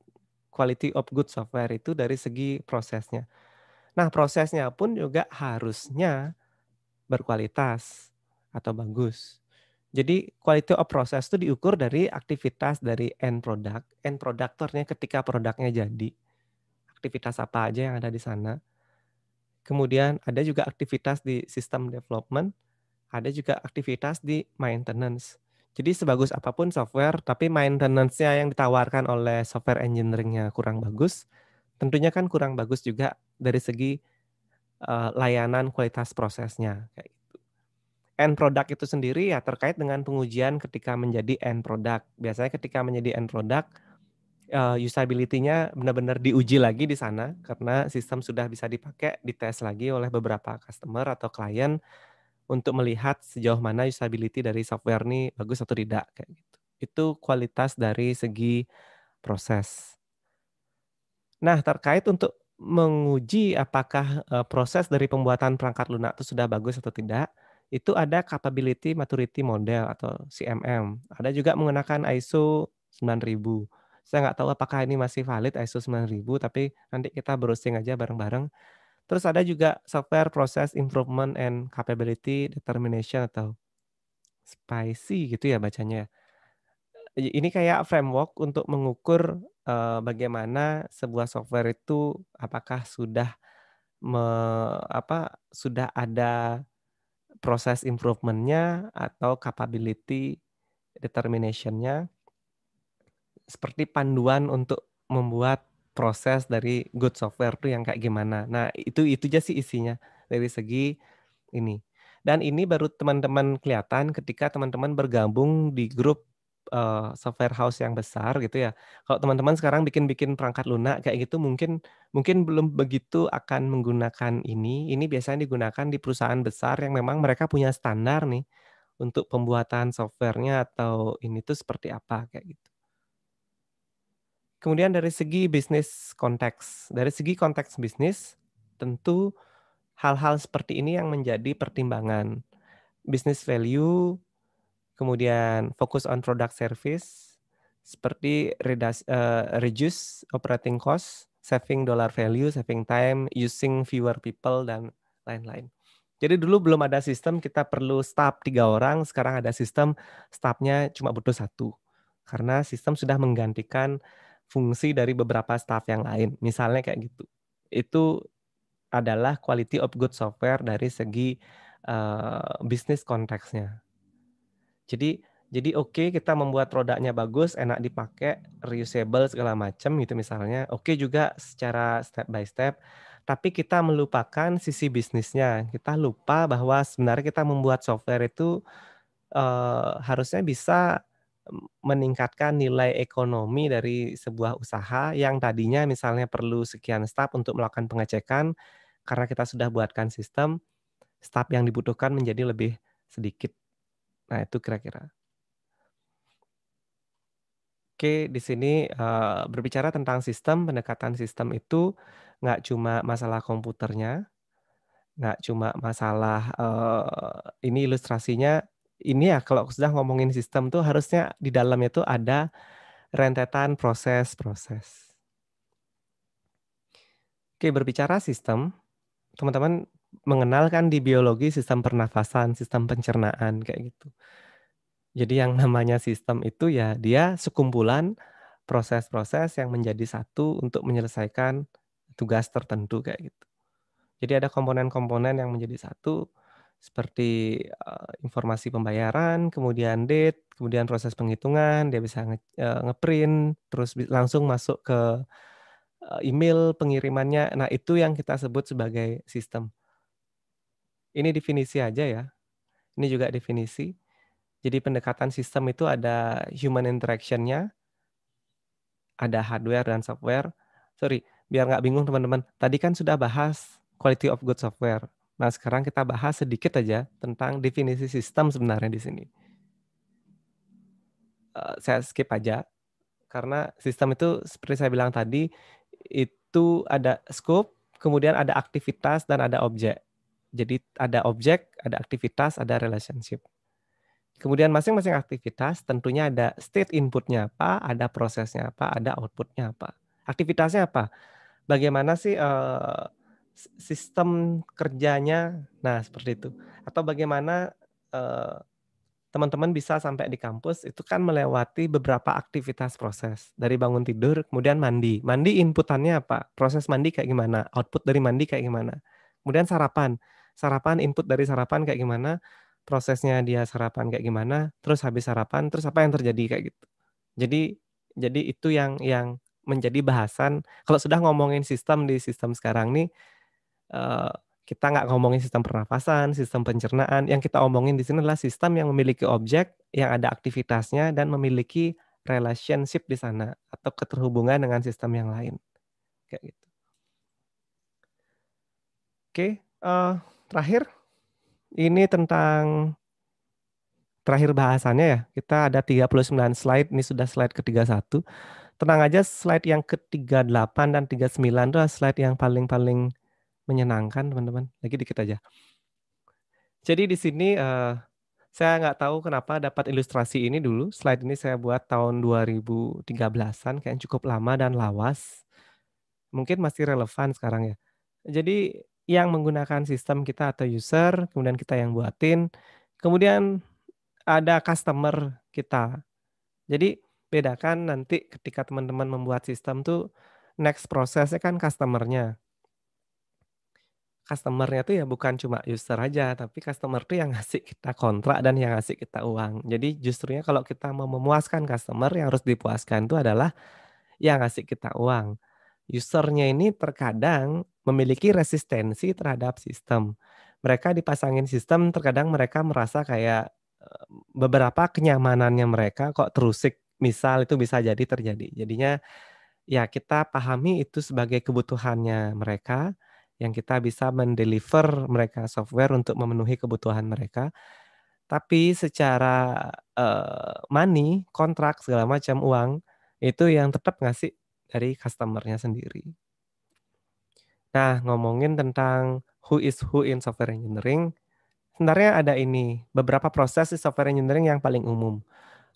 quality of good software itu dari segi prosesnya. Nah, prosesnya pun juga harusnya berkualitas atau bagus. Jadi quality of process itu diukur dari aktivitas dari end product, end producternya ketika produknya jadi. Aktivitas apa aja yang ada di sana. Kemudian ada juga aktivitas di sistem development, ada juga aktivitas di maintenance. Jadi sebagus apapun software, tapi maintenance-nya yang ditawarkan oleh software engineering-nya kurang bagus, tentunya kan kurang bagus juga dari segi eh, layanan kualitas prosesnya kayak gitu end product itu sendiri ya terkait dengan pengujian ketika menjadi end product. Biasanya ketika menjadi end product uh, usability-nya benar-benar diuji lagi di sana karena sistem sudah bisa dipakai dites lagi oleh beberapa customer atau klien untuk melihat sejauh mana usability dari software ini bagus atau tidak kayak gitu. Itu kualitas dari segi proses. Nah, terkait untuk menguji apakah eh, proses dari pembuatan perangkat lunak itu sudah bagus atau tidak, itu ada capability maturity model atau CMM. Ada juga mengenakan ISO 9000. Saya nggak tahu apakah ini masih valid ISO 9000, tapi nanti kita browsing aja bareng-bareng. Terus ada juga software process improvement and capability determination atau SPICY gitu ya bacanya. Ini kayak framework untuk mengukur eh, bagaimana sebuah software itu apakah sudah me, apa sudah ada proses improvementnya atau capability determinationnya seperti panduan untuk membuat proses dari good software itu yang kayak gimana. Nah, itu itu aja sih isinya dari segi ini. Dan ini baru teman-teman kelihatan ketika teman-teman bergabung di grup Eh, software house yang besar gitu ya. Kalau teman-teman sekarang bikin-bikin perangkat lunak kayak gitu mungkin mungkin belum begitu akan menggunakan ini. Ini biasanya digunakan di perusahaan besar yang memang mereka punya standar nih untuk pembuatan softwarenya atau ini tuh seperti apa kayak gitu. Kemudian dari segi bisnis konteks, dari segi konteks bisnis tentu hal-hal seperti ini yang menjadi pertimbangan. Business value kemudian fokus on product service seperti reduce, uh, reduce operating cost, saving dollar value, saving time, using fewer people dan lain-lain. Jadi dulu belum ada sistem kita perlu staff tiga orang, sekarang ada sistem staffnya cuma butuh satu karena sistem sudah menggantikan fungsi dari beberapa staff yang lain. Misalnya kayak gitu. Itu adalah quality of good software dari segi uh, eh, bisnis konteksnya. Jadi jadi oke okay, kita membuat produknya bagus, enak dipakai, reusable segala macam gitu misalnya. Oke okay juga secara step by step, tapi kita melupakan sisi bisnisnya. Kita lupa bahwa sebenarnya kita membuat software itu uh, harusnya bisa meningkatkan nilai ekonomi dari sebuah usaha yang tadinya misalnya perlu sekian staf untuk melakukan pengecekan karena kita sudah buatkan sistem staf yang dibutuhkan menjadi lebih sedikit Nah, itu kira-kira. Oke, di sini uh, berbicara tentang sistem, pendekatan sistem itu nggak cuma masalah komputernya, nggak cuma masalah uh, ini ilustrasinya. Ini ya kalau sudah ngomongin sistem tuh harusnya di dalamnya tuh ada rentetan proses-proses. Oke, berbicara sistem, teman-teman mengenalkan di biologi sistem pernafasan, sistem pencernaan kayak gitu. Jadi yang namanya sistem itu ya dia sekumpulan proses-proses yang menjadi satu untuk menyelesaikan tugas tertentu kayak gitu. Jadi ada komponen-komponen yang menjadi satu seperti uh, informasi pembayaran, kemudian date, kemudian proses penghitungan, dia bisa nge, uh, ngeprint, terus langsung masuk ke uh, email pengirimannya. Nah, itu yang kita sebut sebagai sistem ini definisi aja ya. Ini juga definisi. Jadi pendekatan sistem itu ada human interaction-nya, ada hardware dan software. Sorry, biar nggak bingung teman-teman. Tadi kan sudah bahas quality of good software. Nah sekarang kita bahas sedikit aja tentang definisi sistem sebenarnya di sini. Eh, saya skip aja karena sistem itu seperti saya bilang tadi itu ada scope, kemudian ada aktivitas dan ada objek. Jadi ada objek, ada aktivitas, ada relationship. Kemudian masing-masing aktivitas tentunya ada state inputnya apa, ada prosesnya apa, ada outputnya apa. Aktivitasnya apa? Bagaimana sih uh, sistem kerjanya? Nah seperti itu. Atau bagaimana teman eh, teman-teman bisa sampai di kampus itu kan melewati beberapa aktivitas proses dari bangun tidur, kemudian mandi. Mandi inputannya apa? Proses mandi kayak gimana? Output dari mandi kayak gimana? Kemudian sarapan sarapan input dari sarapan kayak gimana prosesnya dia sarapan kayak gimana terus habis sarapan terus apa yang terjadi kayak gitu jadi jadi itu yang yang menjadi bahasan kalau sudah ngomongin sistem di sistem sekarang nih uh, kita nggak ngomongin sistem pernafasan, sistem pencernaan. Yang kita omongin di sini adalah sistem yang memiliki objek, yang ada aktivitasnya, dan memiliki relationship di sana atau keterhubungan dengan sistem yang lain. Kayak gitu. Oke, okay, uh, eh, Terakhir, ini tentang terakhir bahasannya ya. Kita ada 39 slide, ini sudah slide ke-31. Tenang aja slide yang ke-38 dan 39 itu slide yang paling-paling menyenangkan teman-teman. Lagi dikit aja. Jadi di sini uh, saya nggak tahu kenapa dapat ilustrasi ini dulu. Slide ini saya buat tahun 2013-an, kayak cukup lama dan lawas. Mungkin masih relevan sekarang ya. Jadi yang menggunakan sistem kita atau user, kemudian kita yang buatin, kemudian ada customer kita. Jadi bedakan nanti ketika teman-teman membuat sistem tuh next prosesnya kan customernya. Customernya tuh ya bukan cuma user aja, tapi customer tuh yang ngasih kita kontrak dan yang ngasih kita uang. Jadi justrunya kalau kita mau memuaskan customer yang harus dipuaskan itu adalah yang ngasih kita uang usernya ini terkadang memiliki resistensi terhadap sistem. Mereka dipasangin sistem, terkadang mereka merasa kayak eh, beberapa kenyamanannya mereka kok terusik. Misal itu bisa jadi terjadi. Jadinya ya kita pahami itu sebagai kebutuhannya mereka yang kita bisa mendeliver mereka software untuk memenuhi kebutuhan mereka. Tapi secara uh, money, kontrak segala macam uang itu yang tetap ngasih dari customernya sendiri. Nah, ngomongin tentang who is who in software engineering, sebenarnya ada ini, beberapa proses di software engineering yang paling umum.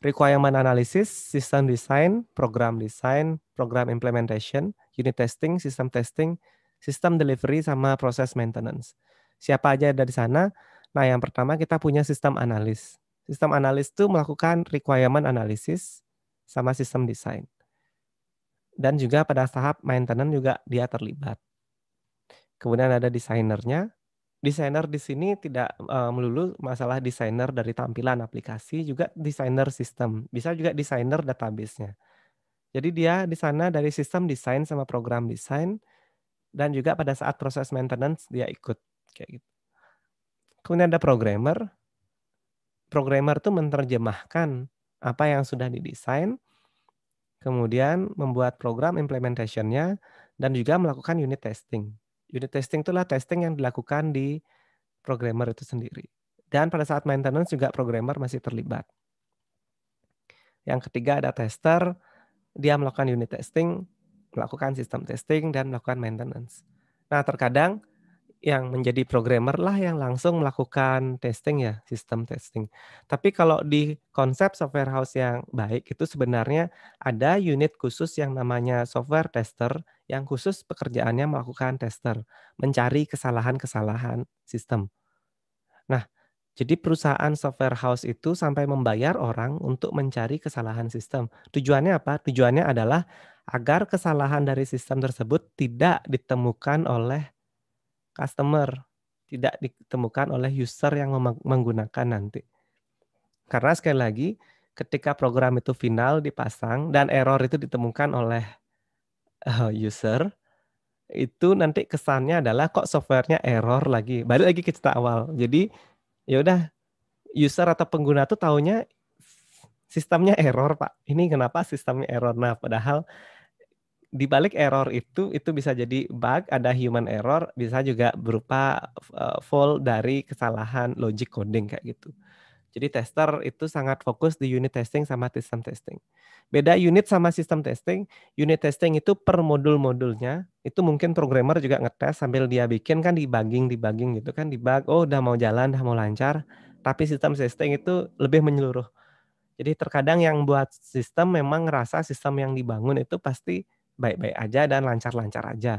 Requirement analysis, system design, program design, program implementation, unit testing, system testing, system delivery, sama proses maintenance. Siapa aja ada di sana? Nah, yang pertama kita punya sistem analis. Sistem analis itu melakukan requirement analysis sama sistem design dan juga pada tahap maintenance juga dia terlibat. Kemudian ada desainernya. Desainer di sini tidak eh, melulu masalah desainer dari tampilan aplikasi, juga desainer sistem, bisa juga desainer database-nya. Jadi dia di sana dari sistem desain sama program desain dan juga pada saat proses maintenance dia ikut kayak gitu. Kemudian ada programmer. Programmer itu menerjemahkan apa yang sudah didesain kemudian membuat program implementationnya, dan juga melakukan unit testing. Unit testing itulah testing yang dilakukan di programmer itu sendiri. Dan pada saat maintenance juga programmer masih terlibat. Yang ketiga ada tester, dia melakukan unit testing, melakukan sistem testing, dan melakukan maintenance. Nah terkadang yang menjadi programmer lah yang langsung melakukan testing ya, sistem testing. Tapi kalau di konsep software house yang baik itu sebenarnya ada unit khusus yang namanya software tester yang khusus pekerjaannya melakukan tester, mencari kesalahan-kesalahan sistem. Nah, jadi perusahaan software house itu sampai membayar orang untuk mencari kesalahan sistem. Tujuannya apa? Tujuannya adalah agar kesalahan dari sistem tersebut tidak ditemukan oleh customer, tidak ditemukan oleh user yang menggunakan nanti. Karena sekali lagi, ketika program itu final dipasang dan error itu ditemukan oleh eh, user, itu nanti kesannya adalah kok softwarenya error lagi. Balik lagi ke cerita awal. Jadi ya udah user atau pengguna tuh taunya sistemnya error, Pak. Ini kenapa sistemnya error? Nah, padahal di balik error itu itu bisa jadi bug, ada human error, bisa juga berupa uh, eh, fall dari kesalahan logic coding kayak gitu. Jadi tester itu sangat fokus di unit testing sama sistem testing. Beda unit sama sistem testing, unit testing itu per modul-modulnya, itu mungkin programmer juga ngetes sambil dia bikin kan dibaging dibaging gitu kan, dibag oh udah mau jalan, udah mau lancar, tapi sistem testing itu lebih menyeluruh. Jadi terkadang yang buat sistem memang ngerasa sistem yang dibangun itu pasti baik-baik aja dan lancar-lancar aja.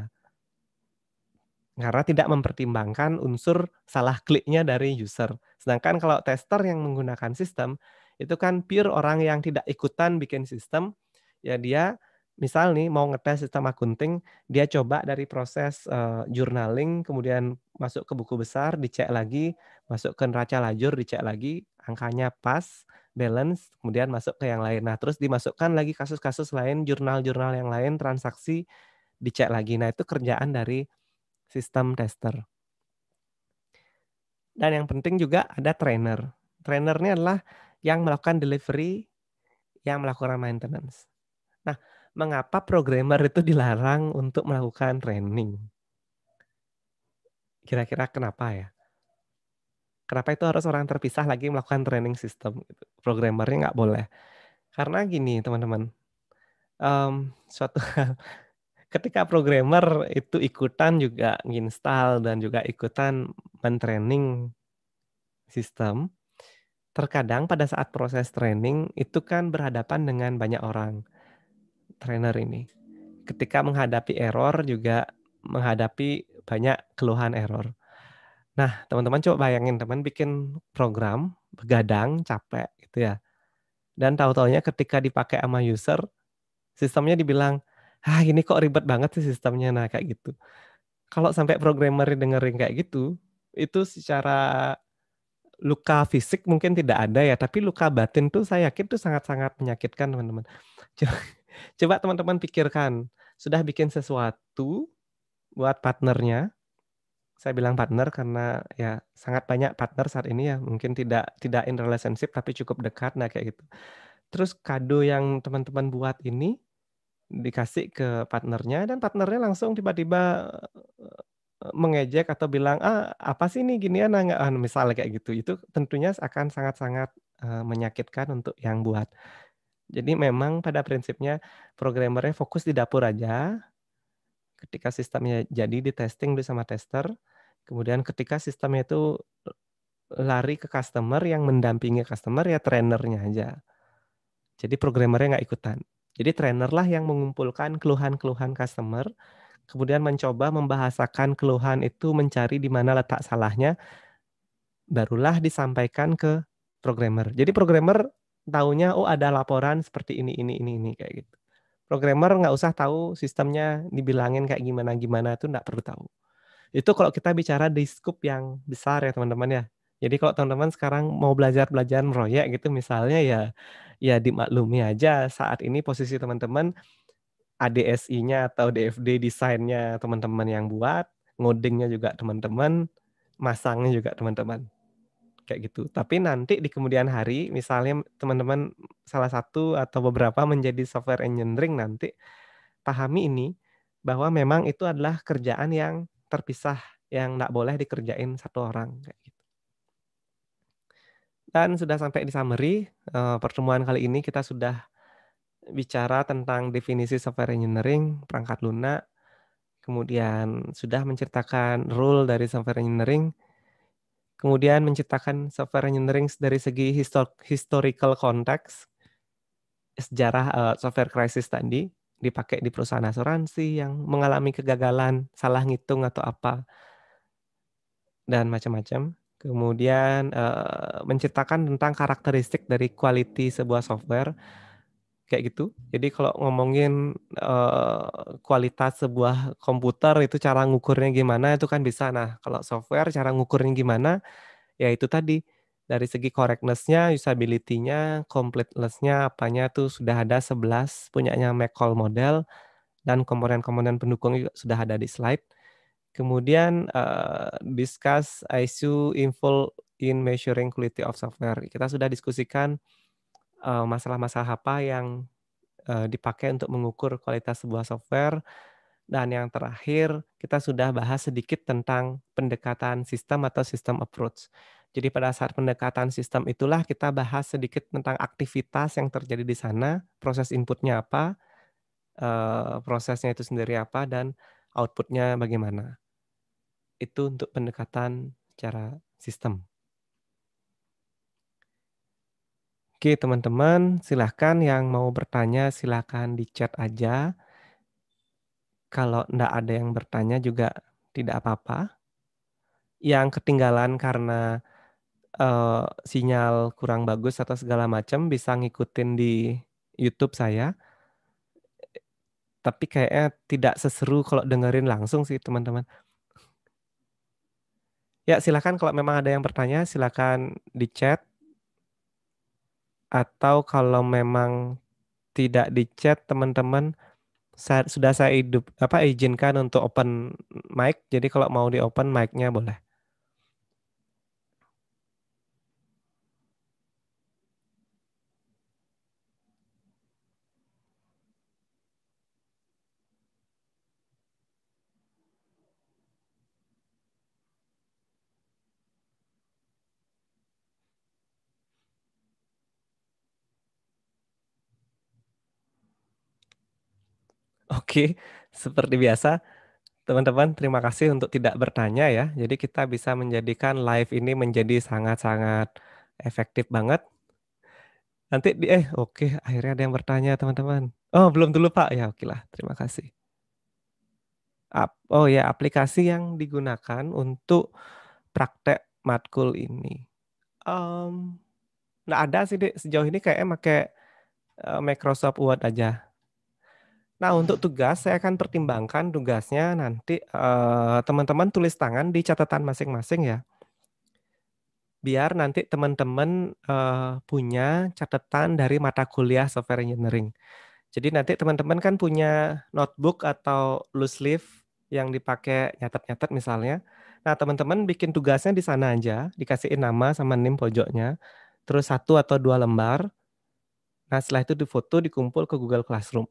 Karena tidak mempertimbangkan unsur salah kliknya dari user. Sedangkan kalau tester yang menggunakan sistem, itu kan pure orang yang tidak ikutan bikin sistem, ya dia misal nih mau ngetes sistem akunting, dia coba dari proses uh, journaling, kemudian masuk ke buku besar, dicek lagi, masuk ke neraca lajur, dicek lagi, angkanya pas, balance kemudian masuk ke yang lain. Nah, terus dimasukkan lagi kasus-kasus lain, jurnal-jurnal yang lain, transaksi dicek lagi. Nah, itu kerjaan dari sistem tester. Dan yang penting juga ada trainer. Trainer ini adalah yang melakukan delivery, yang melakukan maintenance. Nah, mengapa programmer itu dilarang untuk melakukan training? Kira-kira kenapa ya? Kenapa itu harus orang terpisah lagi melakukan training system Gitu. Programmernya nggak boleh. Karena gini teman-teman, um, suatu hal ketika programmer itu ikutan juga install dan juga ikutan mentraining sistem, terkadang pada saat proses training itu kan berhadapan dengan banyak orang trainer ini. Ketika menghadapi error juga menghadapi banyak keluhan error. Nah, teman-teman coba bayangin teman bikin program begadang capek gitu ya. Dan tahu-taunya ketika dipakai sama user, sistemnya dibilang, "Ah, ini kok ribet banget sih sistemnya." Nah, kayak gitu. Kalau sampai programmer dengerin kayak gitu, itu secara luka fisik mungkin tidak ada ya, tapi luka batin tuh saya yakin tuh sangat-sangat menyakitkan, teman-teman. Coba teman-teman pikirkan, sudah bikin sesuatu buat partnernya, saya bilang partner karena ya sangat banyak partner saat ini ya mungkin tidak tidak in relationship tapi cukup dekat nah kayak gitu. Terus kado yang teman-teman buat ini dikasih ke partnernya dan partnernya langsung tiba-tiba eh, mengejek atau bilang ah apa sih ini gini ya, ah, nggak ah, misalnya kayak gitu itu tentunya akan sangat-sangat eh, menyakitkan untuk yang buat jadi memang pada prinsipnya programmernya fokus di dapur aja ketika sistemnya jadi di testing dulu sama tester kemudian ketika sistemnya itu e, lari ke customer yang mendampingi customer ya trainernya aja jadi programmernya nggak ikutan jadi trainer lah yang mengumpulkan keluhan-keluhan customer kemudian mencoba membahasakan keluhan itu mencari di mana letak salahnya barulah disampaikan ke programmer jadi programmer taunya oh ada laporan seperti ini ini ini ini kayak gitu programmer nggak usah tahu sistemnya dibilangin kayak gimana gimana itu nggak perlu tahu itu kalau kita bicara di scope yang besar ya teman-teman ya jadi kalau teman-teman sekarang mau belajar belajar meroyek gitu misalnya ya ya dimaklumi aja saat ini posisi teman-teman ADSI-nya atau DFD desainnya teman-teman yang buat, ngodingnya juga teman-teman, masangnya juga teman-teman kayak gitu. Tapi nanti di kemudian hari, misalnya teman-teman salah satu atau beberapa menjadi software engineering nanti pahami ini bahwa memang itu adalah kerjaan yang terpisah yang tidak boleh dikerjain satu orang kayak gitu. Dan sudah sampai di summary eh, pertemuan kali ini kita sudah bicara tentang definisi software engineering perangkat lunak, kemudian sudah menceritakan rule dari software engineering kemudian menciptakan software engineering dari segi histor historical context sejarah uh, software crisis tadi dipakai di perusahaan asuransi yang mengalami kegagalan salah ngitung atau apa dan macam-macam kemudian uh, menciptakan tentang karakteristik dari quality sebuah software kayak gitu. Jadi kalau ngomongin uh, kualitas sebuah komputer itu cara ngukurnya gimana itu kan bisa. Nah kalau software cara ngukurnya gimana ya itu tadi dari segi correctness-nya, usability-nya, completeness-nya, apanya tuh sudah ada 11 punyanya McCall model dan komponen-komponen pendukung juga sudah ada di slide. Kemudian uh, discuss issue info in measuring quality of software. Kita sudah diskusikan Eh, masalah-masalah apa yang eh, dipakai untuk mengukur kualitas sebuah software. Dan yang terakhir, kita sudah bahas sedikit tentang pendekatan sistem atau sistem approach. Jadi pada saat pendekatan sistem itulah kita bahas sedikit tentang aktivitas yang terjadi di sana, proses inputnya apa, eh, prosesnya itu sendiri apa, dan outputnya bagaimana. Itu untuk pendekatan secara sistem. Oke, teman-teman, silahkan yang mau bertanya silahkan di chat aja. Kalau tidak ada yang bertanya juga tidak apa-apa. Yang ketinggalan karena uh, sinyal kurang bagus atau segala macam bisa ngikutin di YouTube saya. Tapi kayaknya tidak seseru kalau dengerin langsung sih, teman-teman. Ya, silahkan kalau memang ada yang bertanya, silahkan di chat atau kalau memang tidak di chat teman-teman sudah saya hidup apa izinkan untuk open mic jadi kalau mau di open mic-nya boleh Oke, seperti biasa, teman-teman, terima kasih untuk tidak bertanya ya. Jadi kita bisa menjadikan live ini menjadi sangat-sangat efektif banget. Nanti di eh oke, akhirnya ada yang bertanya teman-teman. Oh, belum dulu Pak. Ya, oke lah. Terima kasih. Ap, Oh ya, aplikasi yang digunakan untuk praktek matkul ini. Um, nah ada sih, Dek. Sejauh ini kayaknya pakai eh, Microsoft Word aja Nah, untuk tugas saya akan pertimbangkan tugasnya nanti eh, teman-teman eh, tulis tangan di catatan masing-masing ya. Biar nanti teman-teman eh, punya catatan dari mata kuliah software engineering. Jadi nanti teman-teman kan punya notebook atau loose leaf yang dipakai nyatet-nyatet misalnya. Nah, teman-teman bikin tugasnya di sana aja, dikasihin nama sama nim pojoknya, terus satu atau dua lembar. Nah, setelah itu difoto, dikumpul ke Google Classroom.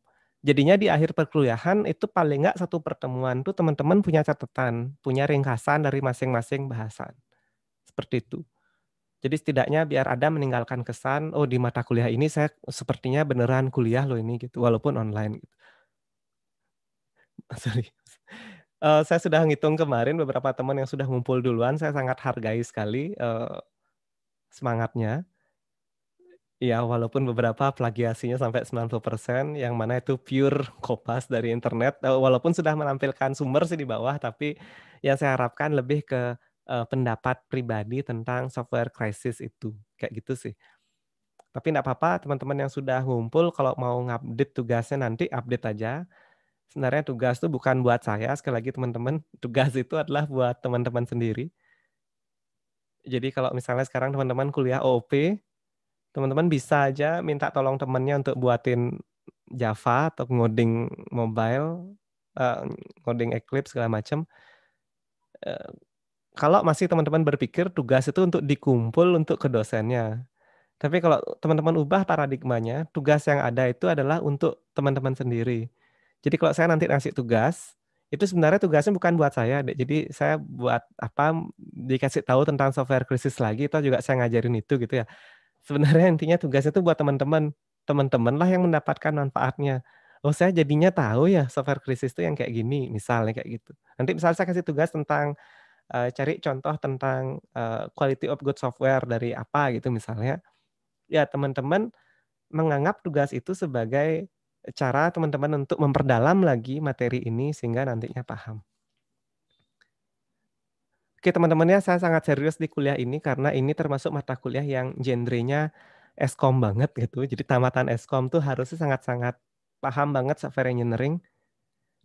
Jadinya di akhir perkuliahan itu paling nggak satu pertemuan tuh teman-teman punya catatan, punya ringkasan dari masing-masing bahasan. Seperti itu. Jadi setidaknya biar ada meninggalkan kesan, oh di mata kuliah ini saya sepertinya beneran kuliah loh ini gitu, walaupun online. Gitu. Sorry. Uh, saya sudah ngitung kemarin beberapa teman yang sudah ngumpul duluan, saya sangat hargai sekali uh, semangatnya Ya walaupun beberapa plagiasinya sampai 90%, yang mana itu pure kopas dari internet. Eh, walaupun sudah menampilkan sumber sih di bawah, tapi yang saya harapkan lebih ke uh, pendapat pribadi tentang software crisis itu. Kayak gitu sih. Tapi enggak apa-apa, teman-teman yang sudah ngumpul, kalau mau ngupdate tugasnya nanti update aja. Sebenarnya tugas itu bukan buat saya, sekali lagi teman-teman, tugas itu adalah buat teman-teman sendiri. Jadi kalau misalnya sekarang teman-teman kuliah OOP, teman-teman bisa aja minta tolong temannya untuk buatin Java atau ngoding mobile, uh, ngoding Eclipse segala macam. Uh, eh, kalau masih teman-teman berpikir tugas itu untuk dikumpul untuk ke dosennya. Tapi kalau teman-teman ubah paradigmanya, tugas yang ada itu adalah untuk teman-teman sendiri. Jadi kalau saya nanti ngasih tugas, itu sebenarnya tugasnya bukan buat saya. Jadi saya buat apa dikasih tahu tentang software krisis lagi, itu juga saya ngajarin itu gitu ya sebenarnya intinya tugasnya itu buat teman-teman teman-teman lah yang mendapatkan manfaatnya oh saya jadinya tahu ya software krisis itu yang kayak gini misalnya kayak gitu nanti misalnya saya kasih tugas tentang uh, cari contoh tentang uh, quality of good software dari apa gitu misalnya ya teman-teman menganggap tugas itu sebagai cara teman-teman untuk memperdalam lagi materi ini sehingga nantinya paham. Oke teman teman ya, saya sangat serius di kuliah ini karena ini termasuk mata kuliah yang genrenya eskom banget gitu. Jadi tamatan eskom tuh harusnya sangat-sangat paham banget software engineering.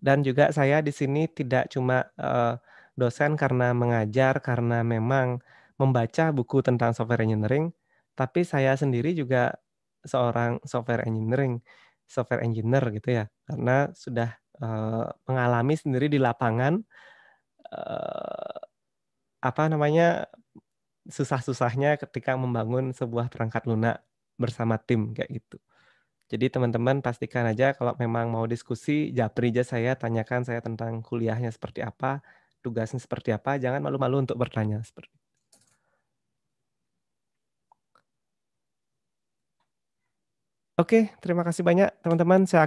Dan juga saya di sini tidak cuma uh, dosen karena mengajar, karena memang membaca buku tentang software engineering, tapi saya sendiri juga seorang software engineering, software engineer gitu ya. Karena sudah uh, mengalami sendiri di lapangan uh, apa namanya susah-susahnya ketika membangun sebuah perangkat lunak bersama tim kayak gitu. Jadi teman-teman pastikan aja kalau memang mau diskusi, japri aja saya, tanyakan saya tentang kuliahnya seperti apa, tugasnya seperti apa, jangan malu-malu untuk bertanya seperti Oke, terima kasih banyak teman-teman. Saya